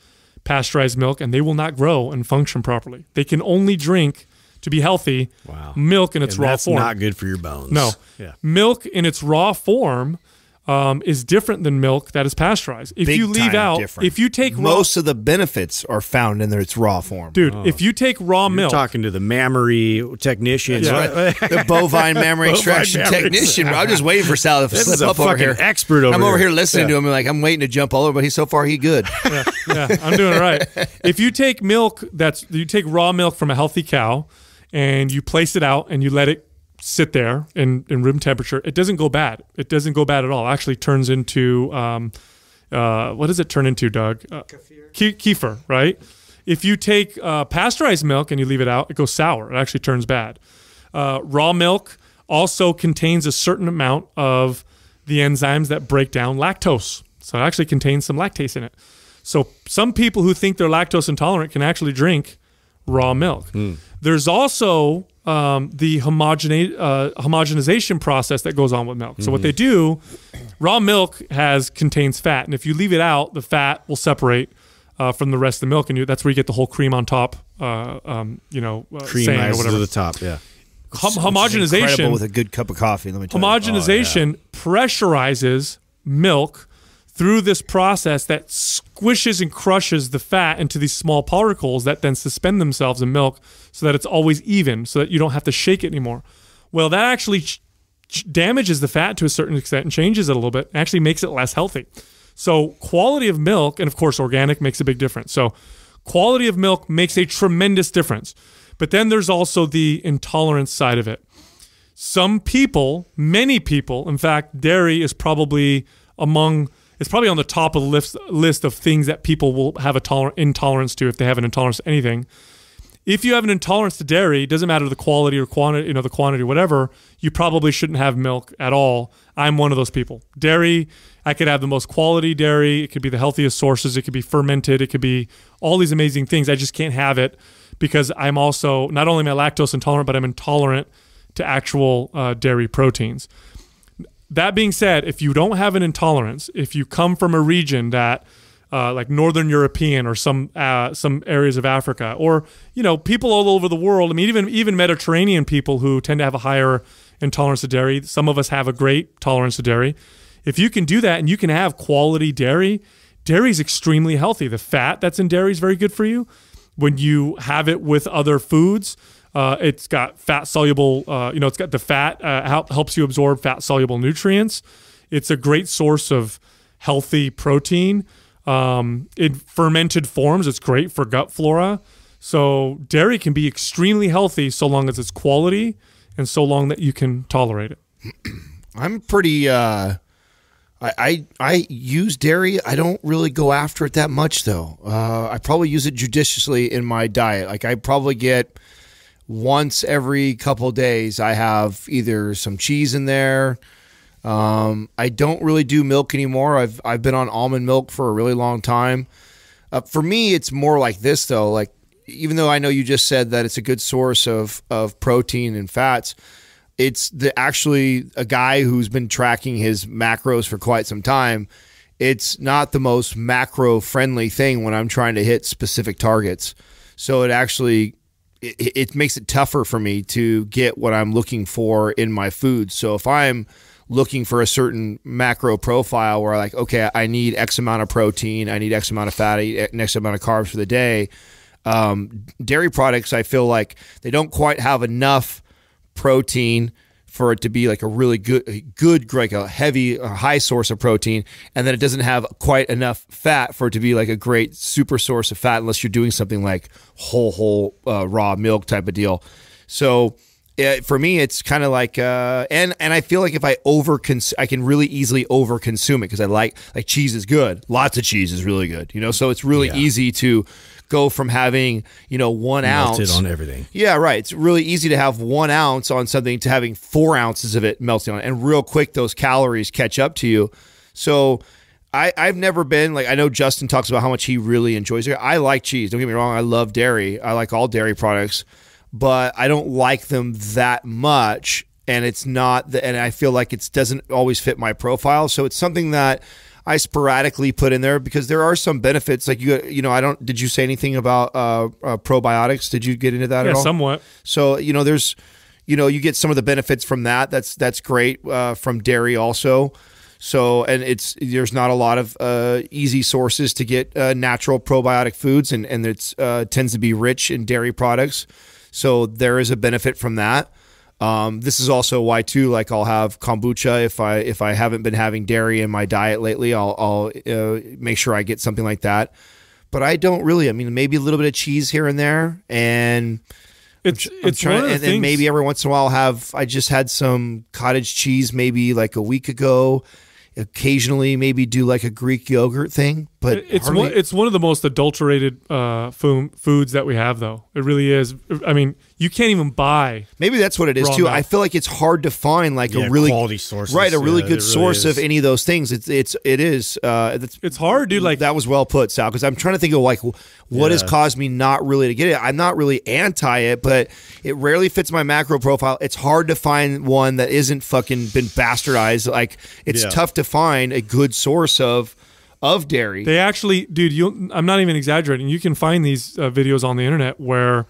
Speaker 2: pasteurized milk and they will not grow and function properly. They can only drink to be healthy wow. milk in its and raw form. not good for your bones. No. Yeah. Milk in its raw form um, is different than milk that is pasteurized. If Big you leave out, different. if you take raw, most
Speaker 1: of the benefits are found in its raw form, dude. Oh. If you take raw
Speaker 3: You're milk,
Speaker 2: talking
Speaker 1: to the mammary technicians, yeah. right. the bovine mammary extraction technician. I'm just waiting for Sal to this slip up over here. Expert, over I'm over here, here listening yeah. to him. Like I'm waiting to jump all over, but he's so far he good. yeah, yeah I'm doing it right.
Speaker 2: If you take milk that's you take raw milk from a healthy cow, and you place it out and you let it sit there in, in room temperature, it doesn't go bad. It doesn't go bad at all. It actually turns into um, uh, what does it turn into, Doug? Uh, ke kefir, right? If you take uh, pasteurized milk and you leave it out, it goes sour. It actually turns bad. Uh, raw milk also contains a certain amount of the enzymes that break down lactose. So it actually contains some lactase in it. So some people who think they're lactose intolerant can actually drink raw milk. Mm. There's also um, the uh, homogenization process that goes on with milk. Mm -hmm. So what they do, raw milk has contains fat, and if you leave it out, the fat will separate uh, from the rest of the milk, and you, that's where you get the whole cream on top. Uh, um, you know, uh, cream or whatever. to the top. Yeah. homogenization with
Speaker 1: a good cup of coffee. Let me homogenization
Speaker 2: oh, yeah. pressurizes milk through this process that squishes and crushes the fat into these small particles that then suspend themselves in milk so that it's always even, so that you don't have to shake it anymore. Well, that actually damages the fat to a certain extent and changes it a little bit, actually makes it less healthy. So, quality of milk, and of course, organic makes a big difference. So, quality of milk makes a tremendous difference. But then there's also the intolerance side of it. Some people, many people, in fact, dairy is probably among it's probably on the top of the list, list of things that people will have a toler- intolerance to if they have an intolerance to anything. If you have an intolerance to dairy, it doesn't matter the quality or quantity, you know, the quantity, whatever, you probably shouldn't have milk at all. I'm one of those people. Dairy, I could have the most quality dairy. It could be the healthiest sources. It could be fermented. It could be all these amazing things. I just can't have it because I'm also, not only am I lactose intolerant, but I'm intolerant to actual uh, dairy proteins. That being said, if you don't have an intolerance, if you come from a region that uh, like Northern European or some uh, some areas of Africa, or you know people all over the world. I mean, even even Mediterranean people who tend to have a higher intolerance to dairy. Some of us have a great tolerance to dairy. If you can do that and you can have quality dairy, dairy is extremely healthy. The fat that's in dairy is very good for you. When you have it with other foods, uh, it's got fat soluble, uh, you know, it's got the fat uh, helps you absorb fat soluble nutrients. It's a great source of healthy protein. Um, in fermented forms, it's great for gut flora. So dairy can be extremely healthy so long as it's quality and so long that you can tolerate it. I'm pretty. Uh, I, I,
Speaker 1: I use dairy. I don't really go after it that much though. Uh, I probably use it judiciously in my diet. Like I probably get once every couple days I have either some cheese in there. Um, I don't really do milk anymore. I've I've been on almond milk for a really long time. Uh, for me, it's more like this though. Like even though I know you just said that it's a good source of of protein and fats, it's the actually a guy who's been tracking his macros for quite some time. It's not the most macro friendly thing when I'm trying to hit specific targets. So it actually it, it makes it tougher for me to get what I'm looking for in my food. So if I'm looking for a certain macro profile where like okay i need x amount of protein i need x amount of fat x amount of carbs for the day um, dairy products i feel like they don't quite have enough protein for it to be like a really good, good, like a heavy, high source of protein, and then it doesn't have quite enough fat for it to be like a great super source of fat, unless you're doing something like whole, whole uh, raw milk type of deal. So it, eh, for me, it's kind of like, uh, and and I feel like if I over, I can really easily over consume it because I like like cheese is good, lots of cheese is really good, you know. So it's really yeah. easy to go from having you know one melted ounce on everything. Yeah, right. It's really easy to have one ounce on something to having four ounces of it melting on, it. and real quick those calories catch up to you. So I, I've never been like I know Justin talks about how much he really enjoys it. I like cheese. Don't get me wrong. I love dairy. I like all dairy products, but I don't like them that much. And it's not the, and I feel like it doesn't always fit my profile. So it's something that I sporadically put in there because there are some benefits. Like you, you know, I don't. Did you say anything about uh, uh, probiotics? Did you get into that yeah, at all? Somewhat. So you know, there's, you know, you get some of the benefits from that. That's that's great uh, from dairy also. So and it's there's not a lot of uh, easy sources to get uh, natural probiotic foods, and and it uh, tends to be rich in dairy products. So there is a benefit from that. Um, this is also why too, like I'll have kombucha if I if I haven't been having dairy in my diet lately. I'll I'll uh, make sure I get something like that. But I don't really. I mean, maybe a little bit of cheese here and there, and it's I'm, it's I'm trying, and things. then maybe every once in a while I'll have. I just had some cottage cheese maybe like a week ago. Occasionally, maybe do like a Greek yogurt thing, but it's hardly.
Speaker 2: one, it's one of the most adulterated uh, foods that we have, though. It really is. I mean, you can't even buy. Maybe that's what it is too. Milk. I
Speaker 1: feel like it's hard to find like yeah, a really quality source, right? A really yeah, good source of any of
Speaker 2: those things. It's it's
Speaker 1: it is. Uh, it's, it's hard, dude. Like that was well put, Sal. Because I'm trying to think of like what yeah. has caused me not really to get it. I'm not really anti it, but it rarely fits my macro profile. It's hard to find one that isn't fucking been bastardized. Like it's tough to find a good
Speaker 2: source of
Speaker 1: of dairy. They
Speaker 2: actually, dude, you I'm not even exaggerating. You can find these uh, videos on the internet where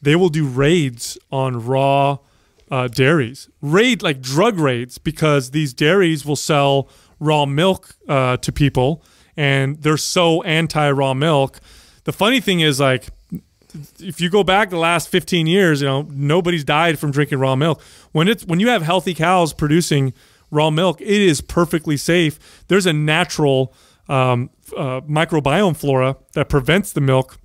Speaker 2: they will do raids on raw uh, dairies, raid like drug raids, because these dairies will sell raw milk uh, to people, and they're so anti raw milk. The funny thing is, like, if you go back the last 15 years, you know nobody's died from drinking raw milk. When it's when you have healthy cows producing raw milk, it is perfectly safe. There's a natural um, uh, microbiome flora that prevents the milk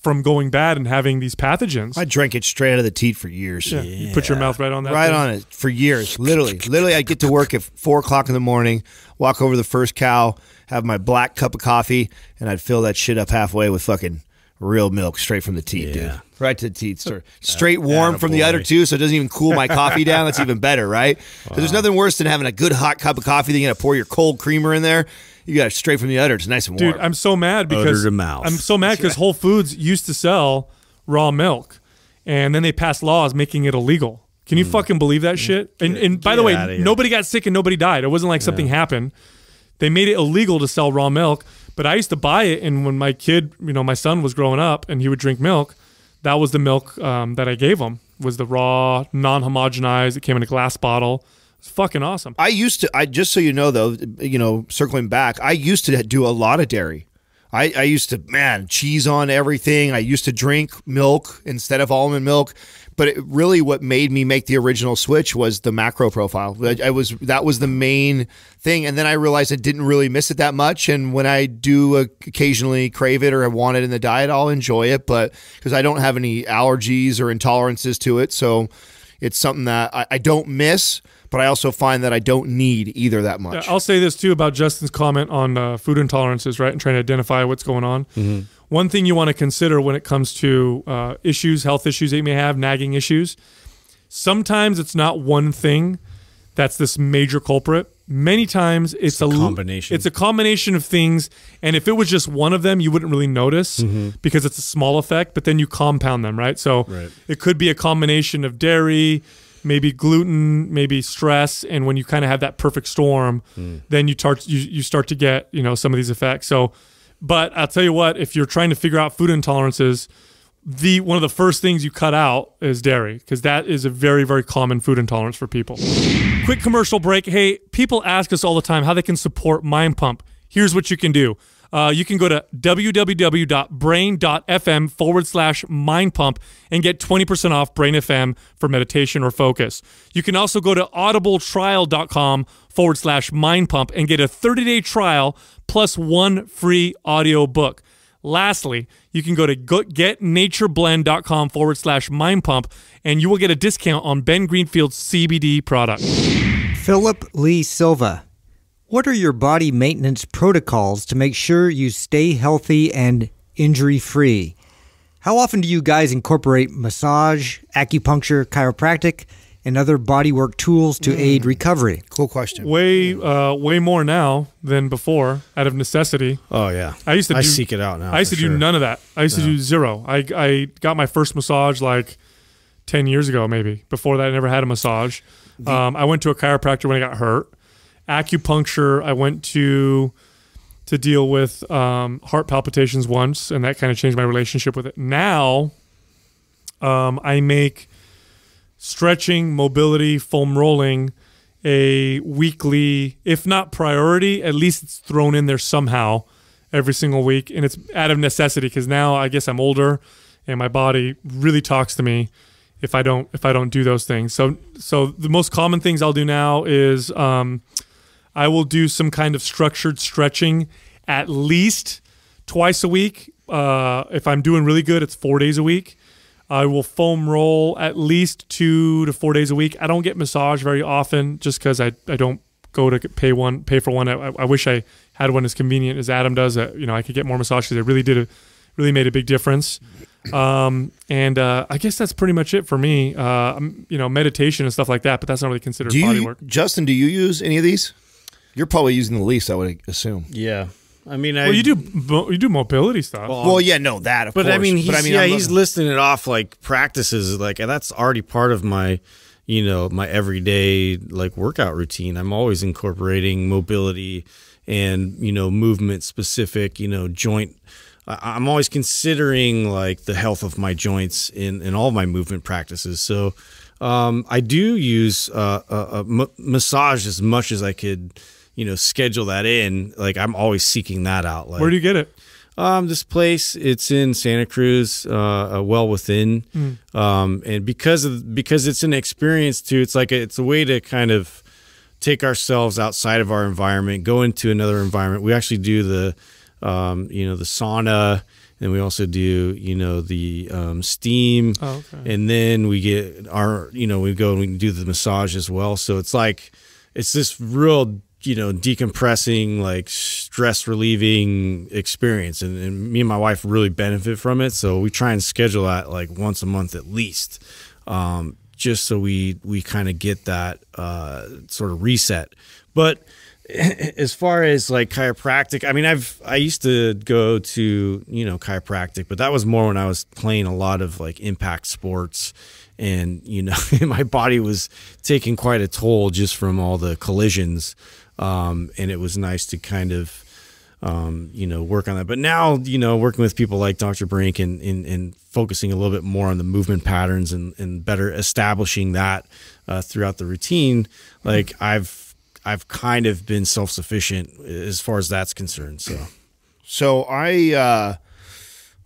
Speaker 2: from going bad and having these pathogens. I drank it straight out of the teat for years. Yeah. yeah. You put your mouth right on that. Right thing. on it
Speaker 1: for years. Literally. Literally, I get to work at four o'clock in the morning, walk over the first cow, have my black cup of coffee, and I'd fill that shit up halfway with fucking real milk straight from the teat, yeah. dude. Right to the teat. Sir. Straight warm from the udder, too, so it doesn't even cool my coffee down. That's even better, right? Wow. There's nothing worse than having a good hot cup of coffee than you're going to pour your cold creamer in there you got it straight from the udder. It's nice and warm. Dude, I'm so mad because I'm
Speaker 2: so mad because right. Whole Foods used to sell raw milk, and then they passed laws making it illegal. Can you mm. fucking believe that shit? And, and by the way, nobody got sick and nobody died. It wasn't like yeah. something happened. They made it illegal to sell raw milk, but I used to buy it. And when my kid, you know, my son was growing up and he would drink milk, that was the milk um, that I gave him was the raw, non-homogenized. It came in a glass bottle. It's fucking awesome.
Speaker 1: I used to. I just so you know though, you know, circling back, I used to do a lot of dairy. I, I used to man cheese on everything. I used to drink milk instead of almond milk but it really what made me make the original switch was the macro profile I, I, was that was the main thing and then i realized i didn't really miss it that much and when i do occasionally crave it or i want it in the diet i'll enjoy it but because i don't have any allergies or intolerances to it so it's something that I, I don't miss but I also find that I don't need either that much.
Speaker 2: I'll say this too about Justin's comment on uh, food intolerances, right, and trying to identify what's going on. Mm -hmm. One thing you want to consider when it comes to uh, issues, health issues that you may have, nagging issues. Sometimes it's not one thing that's this major culprit. Many times it's, it's a, a, combination. It's a combination of things, and if it was just one of them, you wouldn't really notice mm -hmm. because it's a small effect. But then you compound them, right? So right. it could be a combination of dairy maybe gluten, maybe stress, and when you kind of have that perfect storm, mm. then you start you, you start to get you know some of these effects. So, but I'll tell you what, if you're trying to figure out food intolerances, the one of the first things you cut out is dairy because that is a very very common food intolerance for people. Quick commercial break. Hey, people ask us all the time how they can support Mind Pump. Here's what you can do. Uh, you can go to www.brain.fm forward slash mind pump and get 20% off Brain FM for meditation or focus. You can also go to audibletrial.com forward slash mind pump and get a 30 day trial plus one free audio book. Lastly, you can go to getnatureblend.com forward slash mind pump and you will get a discount on Ben Greenfield's CBD product.
Speaker 4: Philip Lee Silva what are your body maintenance protocols to make sure you stay healthy and injury free? How often do you guys incorporate massage, acupuncture, chiropractic, and other bodywork tools to mm. aid recovery? Cool question.
Speaker 2: Way, uh, way more now than before, out of necessity. Oh yeah, I used to. Do, I seek it out now. I used to sure. do none of that. I used no. to do zero. I I got my first massage like ten years ago, maybe. Before that, I never had a massage. Um, I went to a chiropractor when I got hurt acupuncture. I went to to deal with um, heart palpitations once, and that kind of changed my relationship with it. Now, um, I make stretching, mobility, foam rolling a weekly, if not priority, at least it's thrown in there somehow every single week, and it's out of necessity because now I guess I'm older, and my body really talks to me if I don't if I don't do those things. So so the most common things I'll do now is um, I will do some kind of structured stretching at least twice a week. Uh, if I'm doing really good, it's four days a week. I will foam roll at least two to four days a week. I don't get massage very often just because I, I don't go to pay one pay for one. I, I wish I had one as convenient as Adam does. Uh, you know, I could get more massage because it really did a really made a big difference. Um, and uh, I guess that's pretty much it for me. Uh, you know, meditation and stuff like that, but that's not really considered do body you, work.
Speaker 1: Justin, do you use any of these? You're probably using the least, I would
Speaker 2: assume. Yeah. I mean, I, well, you do you do mobility stuff. Well, well yeah, no, that. Of but course. I mean, he's, but I mean, yeah, I'm he's looking.
Speaker 3: listing it off like practices, like that's already part of my, you know, my everyday like workout routine. I'm always incorporating mobility and you know movement specific, you know, joint. I'm always considering like the health of my joints in in all my movement practices. So um, I do use uh, a, uh, a uh, m- massage as much as I could you know, schedule that in, like I'm always seeking that out. Like, Where do you get it? Um, this place, it's in Santa Cruz, uh, uh well within, mm. um, and because of because it's an experience too. It's like a, it's a way to kind of take ourselves outside of our environment, go into another environment. We actually do the, um, you know, the sauna, and we also do you know the um, steam, oh, okay. and then we get our you know we go and we do the massage as well. So it's like it's this real you know, decompressing, like stress relieving experience. And, and, me and my wife really benefit from it. So we try and schedule that like once a month at least, um, just so we, we kind of get that uh, sort of reset. But as far as like chiropractic, I mean, I've, I used to go to, you know, chiropractic, but that was more when I was playing a lot of like impact sports and you know my body was taking quite a toll just from all the collisions um, and it was nice to kind of, um, you know, work on that. But now, you know, working with people like Dr. Brink and, and, and focusing a little bit more on the movement patterns and, and better establishing that uh, throughout the routine, like I've, I've kind of been self sufficient as
Speaker 1: far as that's concerned. So, so I, uh,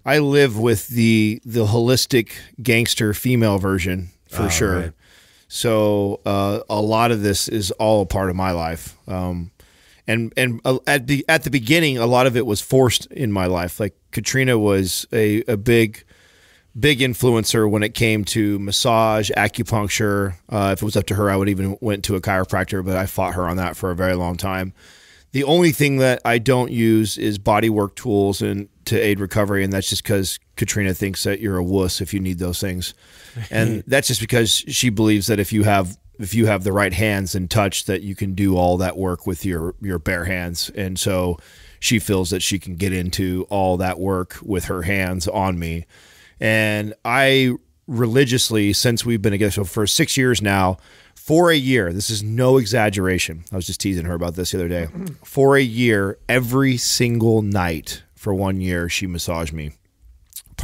Speaker 1: I live with the the holistic gangster female version for oh, sure. Right. So uh, a lot of this is all a part of my life. Um, and and uh, at the at the beginning, a lot of it was forced in my life. Like Katrina was a, a big big influencer when it came to massage, acupuncture. Uh, if it was up to her, I would even went to a chiropractor, but I fought her on that for a very long time. The only thing that I don't use is body work tools and to aid recovery, and that's just because Katrina thinks that you're a wuss if you need those things, and that's just because she believes that if you have if you have the right hands and touch, that you can do all that work with your your bare hands, and so she feels that she can get into all that work with her hands on me, and I religiously since we've been together so for six years now for a year this is no exaggeration i was just teasing her about this the other day for a year every single night for one year she massaged me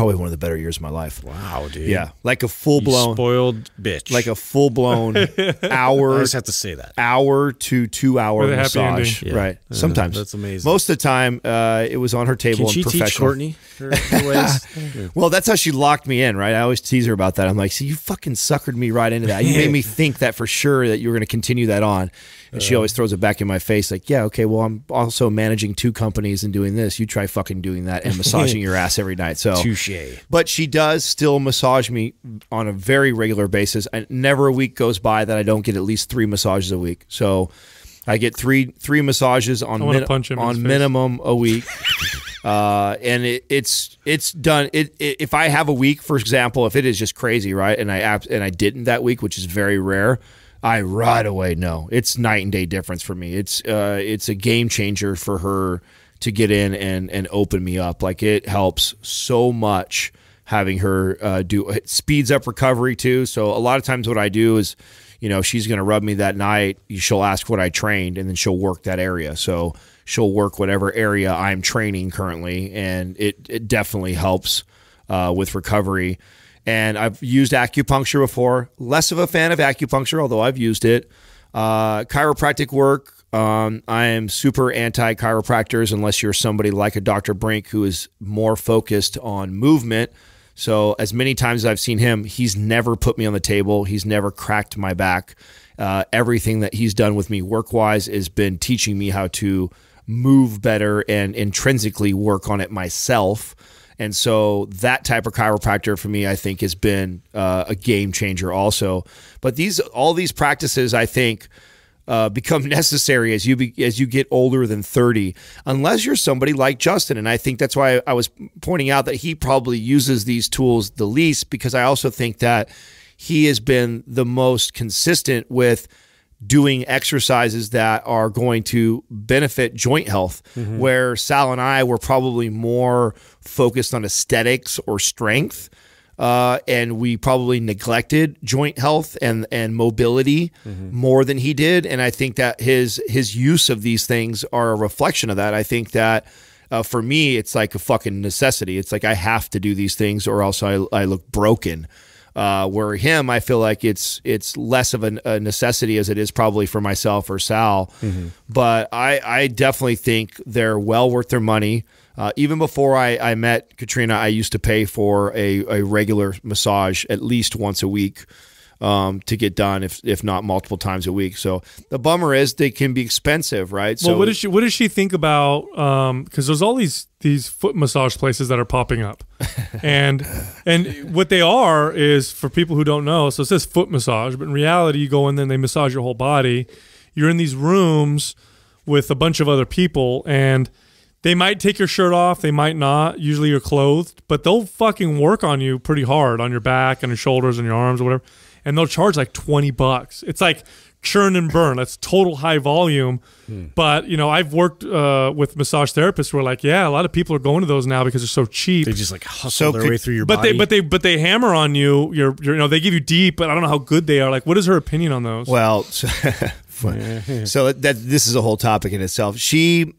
Speaker 1: probably one of the better years of my life. Wow, dude. Yeah, like a full blown spoiled bitch. Like a full blown hour. I just have to say that hour to two
Speaker 4: hour massage. Yeah. Right. Sometimes that's amazing.
Speaker 1: Most of the time, uh, it was on her table. Can she teach Courtney? well, that's how she locked me in. Right. I always tease her about that. I'm like, see, you fucking suckered me right into that. You made me think that for sure that you were going to continue that on. And she uh-huh. always throws it back in my face, like, yeah, okay, well, I'm also managing two companies and doing this. You try fucking doing that and massaging your ass every night. So touche. But she does still massage me on a very regular basis. I, never a week goes by that I don't get at least three massages a week. So I get three three massages on min on minimum face. a week. uh, and it, it's it's done. It, it, if I have a week, for example, if it is just crazy, right, and I and I didn't that week, which is very rare, I right away know it's night and day difference for me. It's uh, it's a game changer for her to get in and and open me up. Like it helps so much having her uh, do it speeds up recovery too. So a lot of times what I do is, you know, she's going to rub me that night. She'll ask what I trained, and then she'll work that area. So she'll work whatever area I'm training currently, and it it definitely helps uh, with recovery and I've used acupuncture before. Less of a fan of acupuncture, although I've used it. Uh, chiropractic work. Um, I am super anti chiropractors unless you're somebody like a Dr. Brink who is more focused on movement. So, as many times as I've seen him, he's never put me on the table. He's never cracked my back. Uh, everything that he's done with me work wise has been teaching me how to move better and intrinsically work on it myself and so that type of chiropractor for me, I think, has been uh, a game changer also. But these all these practices, I think, uh, become necessary as you be, as you get older than 30 unless you're somebody like Justin and I think that's why I was pointing out that he probably uses these tools the least because I also think that he has been the most consistent with doing exercises that are going to benefit joint health, mm-hmm. where Sal and I were probably more focused on aesthetics or strength. Uh, and we probably neglected joint health and and mobility mm-hmm. more than he did. And I think that his his use of these things are a reflection of that. I think that uh, for me, it's like a fucking necessity. It's like I have to do these things, or else I I look broken. Uh, where him, I feel like it's it's less of a, a, necessity as it is probably for myself or Sal. Mm-hmm. But I, I definitely think they're well worth their money. Uh, even before I, I met Katrina, I used to pay for a, a regular massage at least once a week um, to get done, if if not multiple times a week. So the bummer is they can be expensive, right? Well, so what does
Speaker 2: she what does she think about? Because um, there's all these these foot massage places that are popping up, and and what they are is for people who don't know. So it says foot massage, but in reality, you go in there and they massage your whole body. You're in these rooms with a bunch of other people and they might take your shirt off, they might not. Usually you're clothed, but they'll fucking work on you pretty hard on your back and your shoulders and your arms or whatever and they'll charge like 20 bucks. It's like churn and burn. That's total high volume. Hmm. But, you know, I've worked uh, with massage therapists where are like, yeah, a lot of people are going to those now because they're so cheap. They just like hustle so their could, way through your but body. They, but they but they hammer on you. You're, you're, you know, they give you deep, but I don't know how good they are. Like, what is her opinion on those?
Speaker 1: Well, so, so that this is a whole topic in itself. She,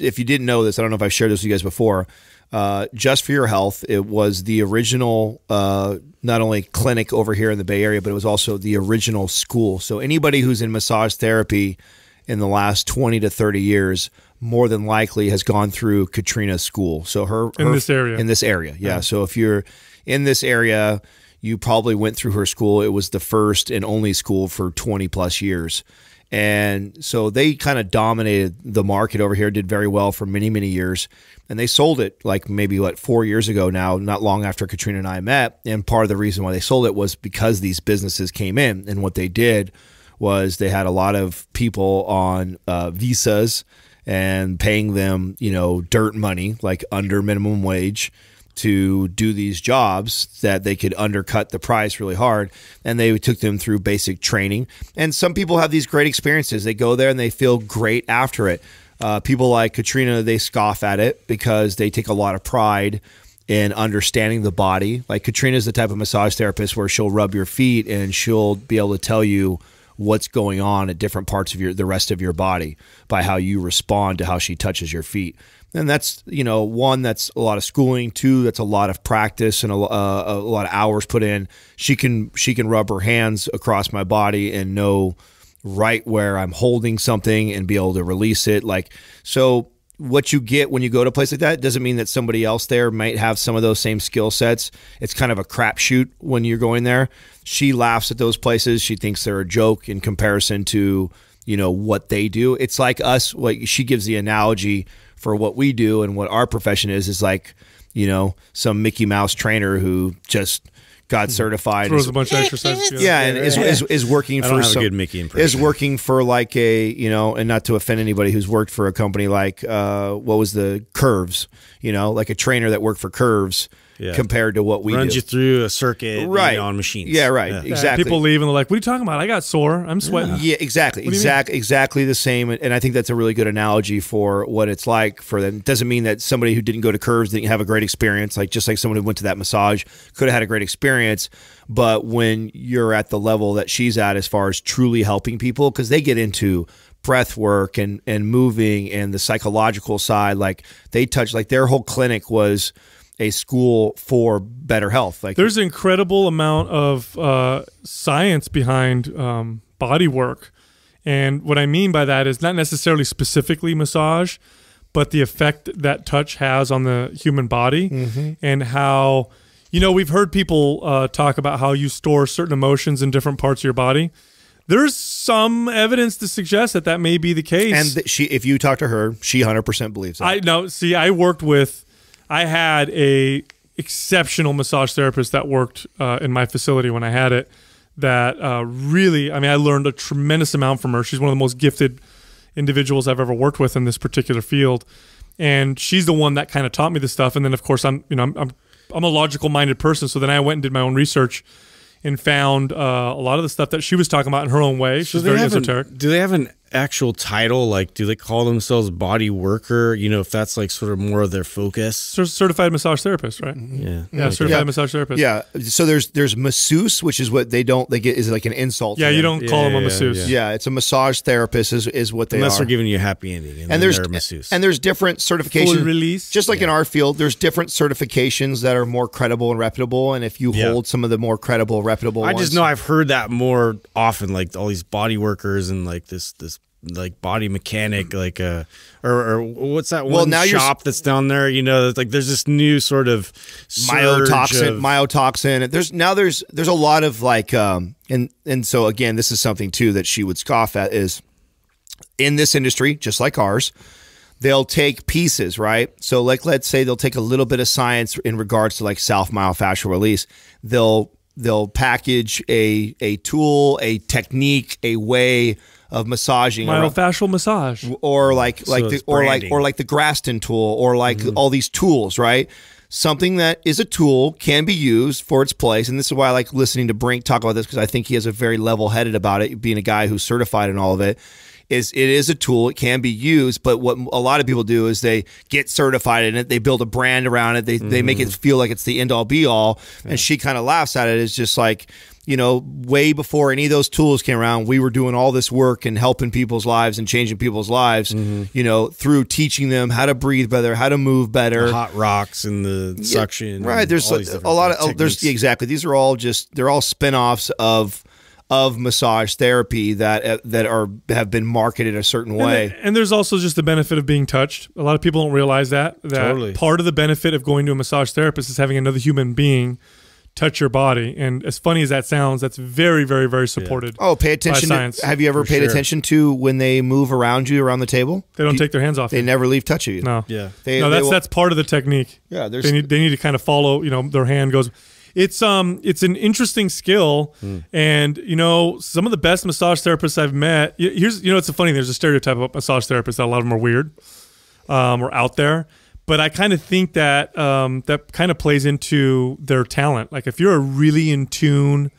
Speaker 1: if you didn't know this, I don't know if I've shared this with you guys before. Uh, just for your health, it was the original uh, not only clinic over here in the Bay Area, but it was also the original school. So anybody who's in massage therapy in the last 20 to 30 years more than likely has gone through Katrina school. So her in her, this area. In this area. Yeah. yeah. So if you're in this area, you probably went through her school. It was the first and only school for 20 plus years. And so they kind of dominated the market over here, did very well for many, many years. And they sold it like maybe what four years ago now, not long after Katrina and I met. And part of the reason why they sold it was because these businesses came in. And what they did was they had a lot of people on uh, visas and paying them, you know, dirt money, like under minimum wage to do these jobs that they could undercut the price really hard. And they took them through basic training. And some people have these great experiences. They go there and they feel great after it. Uh, people like Katrina, they scoff at it because they take a lot of pride in understanding the body. Like Katrina's the type of massage therapist where she'll rub your feet and she'll be able to tell you what's going on at different parts of your the rest of your body by how you respond to how she touches your feet and that's you know one that's a lot of schooling two that's a lot of practice and a, uh, a lot of hours put in she can she can rub her hands across my body and know right where i'm holding something and be able to release it like so what you get when you go to a place like that doesn't mean that somebody else there might have some of those same skill sets. It's kind of a crapshoot when you're going there. She laughs at those places. She thinks they're a joke in comparison to you know what they do. It's like us. What she gives the analogy for what we do and what our profession is is like you know some Mickey Mouse trainer who just got hmm. certified. Throws a bunch of exercises. Yeah, yeah, and is, is, is working for some, good Mickey impression. Is working for like a you know, and not to offend anybody who's worked for a company like uh, what was the Curves, you know, like a trainer that worked for Curves yeah. compared to what we runs do. you through a
Speaker 2: circuit right on machines. Yeah, right. Yeah. Exactly. People leave and they're like, "What are you talking about? I got sore. I'm sweating."
Speaker 1: Yeah, exactly. Exactly. Exactly the same. And I think that's a really good analogy for what it's like for them. It doesn't mean that somebody who didn't go to curves didn't have a great experience. Like just like someone who went to that massage could have had a great experience. But when you're at the level that she's at, as far as truly helping people, because they get into breath work and and moving and the psychological side like they touch like their whole clinic was a school for better health. Like
Speaker 2: there's an incredible amount of uh, science behind um, body work, and what I mean by that is not necessarily specifically massage, but the effect that touch has on the human body mm -hmm. and how. You know, we've heard people uh, talk about how you store certain emotions in different parts of your body there's some evidence to suggest that that may be the case. And she, if you talk to her, she 100% believes that. I know. See, I worked with I had a exceptional massage therapist that worked uh, in my facility when I had it. That uh, really, I mean, I learned a tremendous amount from her. She's one of the most gifted individuals I've ever worked with in this particular field, and she's the one that kind of taught me this stuff. And then, of course, I'm you know I'm I'm, I'm a logical minded person, so then I went and did my own research and found uh, a lot of the stuff that she was talking about in her own way. She's so very esoteric.
Speaker 3: Do they have an actual title? Like, do they call themselves body worker? You know, if that's like sort of more of their focus.
Speaker 2: certified massage therapist, right? Yeah, yeah, like certified yeah. massage therapist. Yeah. So
Speaker 1: there's there's masseuse, which is what they don't they get is like an insult. Yeah, you don't call yeah, them a masseuse. Yeah, it's a massage therapist is, is what they unless are. they're giving you a happy ending. And, and there's masseuse. And there's different certifications. Full release. Just like in our field, there's different certifications that are more credible and reputable. And if you hold some of the more credible, reputable, I ones, just
Speaker 3: know I've heard that more often. Like all these body workers and like this this like body mechanic, like uh, or, or what's that well, one now shop
Speaker 1: that's down there? You know, like there's this new sort of myotoxin, of myotoxin. There's now there's there's a lot of like, um, and and so again, this is something too that she would scoff at is in this industry, just like ours, they'll take pieces, right? So like let's say they'll take a little bit of science in regards to like self myofascial release. They'll they'll package a a tool, a technique, a way of massaging myofascial
Speaker 2: or, massage or like like so the, or like or
Speaker 1: like the Graston tool or like mm -hmm. all these tools, right? Something that is a tool can be used for its place, and this is why I like listening to Brink talk about this because I think he has a very level-headed about it, being a guy who's certified in all of it is it is a tool it can be used but what a lot of people do is they get certified in it they build a brand around it they, mm. they make it mm-hmm. feel like it's the end all be all yeah. and she kind of laughs at it it's just like you know, way before any of those tools came around, we were doing all this work and helping people's lives and changing people's lives, mm -hmm. you know, through teaching them how to breathe better, how to move better. The hot rocks and the yeah, suction. Right. There's a, a, lot of, oh, techniques. there's exactly. These are all just, they're all spin offs of, of massage therapy that uh, that are have been marketed a certain and way. The,
Speaker 2: and there's also just the benefit of being touched. A lot of people don't realize that that totally. part of the benefit of going to a massage therapist is having another human being touch your body. And as funny as that sounds, that's very, very, very supported. Yeah. Oh, pay attention. To, have you ever paid sure. attention
Speaker 1: to when they move around you around the table? They don't take their hands off. They you. never leave touch of
Speaker 2: you. No. Yeah. They, no, that's that's part of the technique. Yeah. They need they need to kind of follow. You know, their hand goes. It's um it's an interesting skill, mm. and you know some of the best massage therapists I've met. Here's you know it's a funny. There's a stereotype about massage therapists that a lot of them are weird, um, or out there but I kind of think that um, that kind of plays into their talent. Like if you're a really in tune,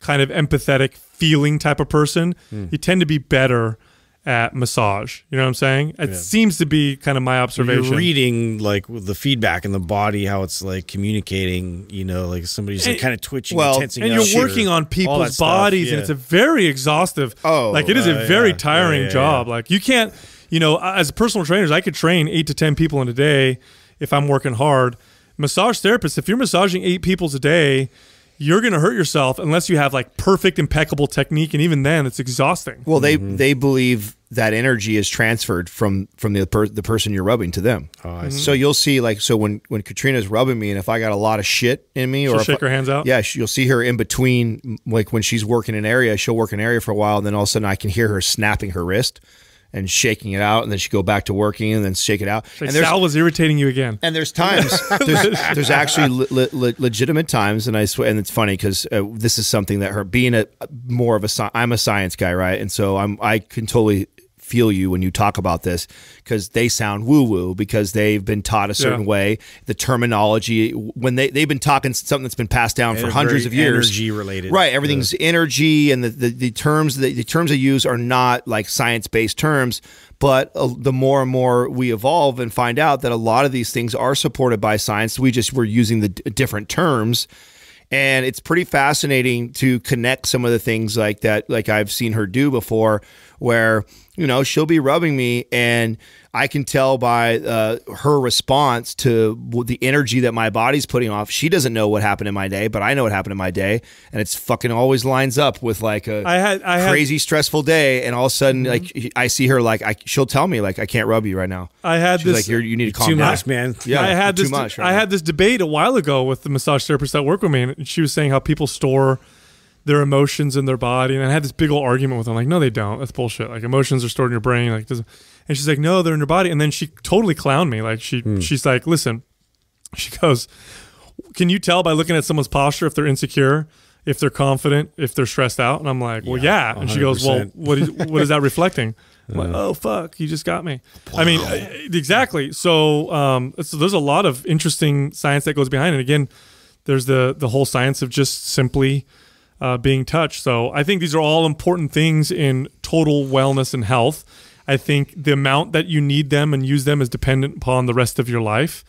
Speaker 2: kind of empathetic, feeling type of person, mm. you tend to be better at massage. You know what I'm saying? It yeah. seems to be kind of my observation. You're
Speaker 3: reading like the feedback in the body, how it's like communicating. You know, like somebody's like, eh, kind of twitching, well, and tensing, and you're working on people's bodies, yeah. and it's a
Speaker 2: very exhaustive. Oh, like it is uh, a very yeah, tiring job. Like you can't you know, as personal trainers, I could train eight to 10 people in a day if I'm working hard. Massage therapists, if you're massaging eight people a day, you're going to hurt yourself unless you have like perfect, impeccable technique. And even then, it's exhausting. Well, they, mm -hmm. they
Speaker 1: believe that energy is transferred from from the, per the person you're rubbing to them. Oh, mm -hmm. So you'll see, like, so when, when Katrina's rubbing me and if I got a lot of shit in me she'll or shake I, her hands out. Yeah. You'll see her in between, like when she's working an area, she'll work an area for a while. And then all of a sudden I can hear her snapping her wrist and shaking it out, and then she'd go back to working and then shake it out. So and Sal
Speaker 2: was irritating you again. And there's times there's, there's
Speaker 1: actually le le legitimate times, and I swear, and it's funny because uh, this is something that her being a more of a I'm a science guy, right? And so I'm I can totally feel you when you talk about this because they sound woo woo because they've been taught a certain yeah. way. The terminology when they they've been talking something that's been passed down and for hundreds of years, energy related, right? Everything's yeah. energy, and the, the, the terms the, the terms they use are not like science based terms. But uh, the more and more we evolve and find out that a lot of these things are supported by science, we just we're using the different terms and it's pretty fascinating to connect some of the things like that like i've seen her do before where you know she'll be rubbing me and i can tell by uh, her response to the energy that my body's putting off she doesn't know what happened in my day but i know what happened in my day and it's fucking always lines up with like a I had, I crazy had, stressful day and all of a sudden mm -hmm. like i see her like I, she'll tell me like i can't rub you right now
Speaker 2: i had She's this like you need to calm too down. much man yeah i had this too much right i now. had this debate a while ago with the massage therapist that worked with me and she was saying how people store their emotions in their body. And I had this big old argument with them, like, no, they don't. That's bullshit. Like emotions are stored in your brain. Like, does And she's like, no, they're in your body. And then she totally clowned me. Like she, mm. she's like, listen, she goes, can you tell by looking at someone's posture if they're insecure? If they're confident, if they're stressed out, and I'm like, well, yeah. yeah. And she goes, well, what is, what is that reflecting? I'm like, oh fuck, you just got me. Wow. I mean, exactly. So, um, so there's a lot of interesting science that goes behind it. Again, there's the the whole science of just simply uh, being touched. So I think these are all important things in total wellness and health. I think the amount that you need them and use them is dependent upon the rest of your life.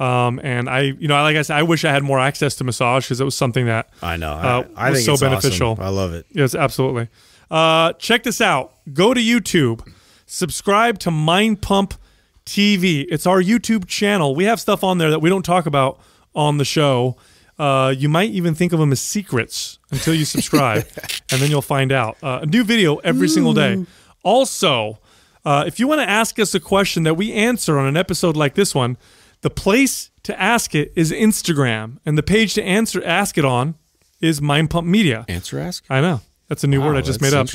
Speaker 2: Um, and I, you know, like I said, I wish I had more access to massage because it was something that I know uh, I, I was so beneficial. Awesome. I love it. Yes, absolutely. Uh, check this out. Go to YouTube, subscribe to Mind Pump TV. It's our YouTube channel. We have stuff on there that we don't talk about on the show uh, you might even think of them as secrets until you subscribe, and then you'll find out. Uh, a new video every Ooh. single day. Also, uh, if you want to ask us a question that we answer on an episode like this one, the place to ask it is Instagram, and the page to answer ask it on is Mind Pump Media. Answer ask. I know. That's a new wow, word I just made up.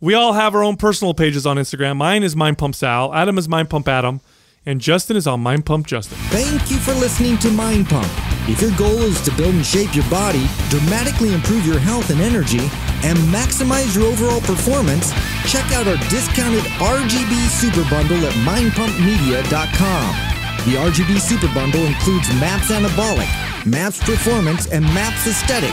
Speaker 2: We all have our own personal pages on Instagram. Mine is Mind Pump Sal. Adam is Mind Pump Adam and Justin is on Mind Pump Justin.
Speaker 4: Thank you for listening to Mind Pump. If your goal is to build and shape your body, dramatically improve your health and energy, and maximize your overall performance, check out our discounted RGB Super Bundle at mindpumpmedia.com. The RGB Super Bundle includes MAPS Anabolic, MAPS Performance, and MAPS Aesthetic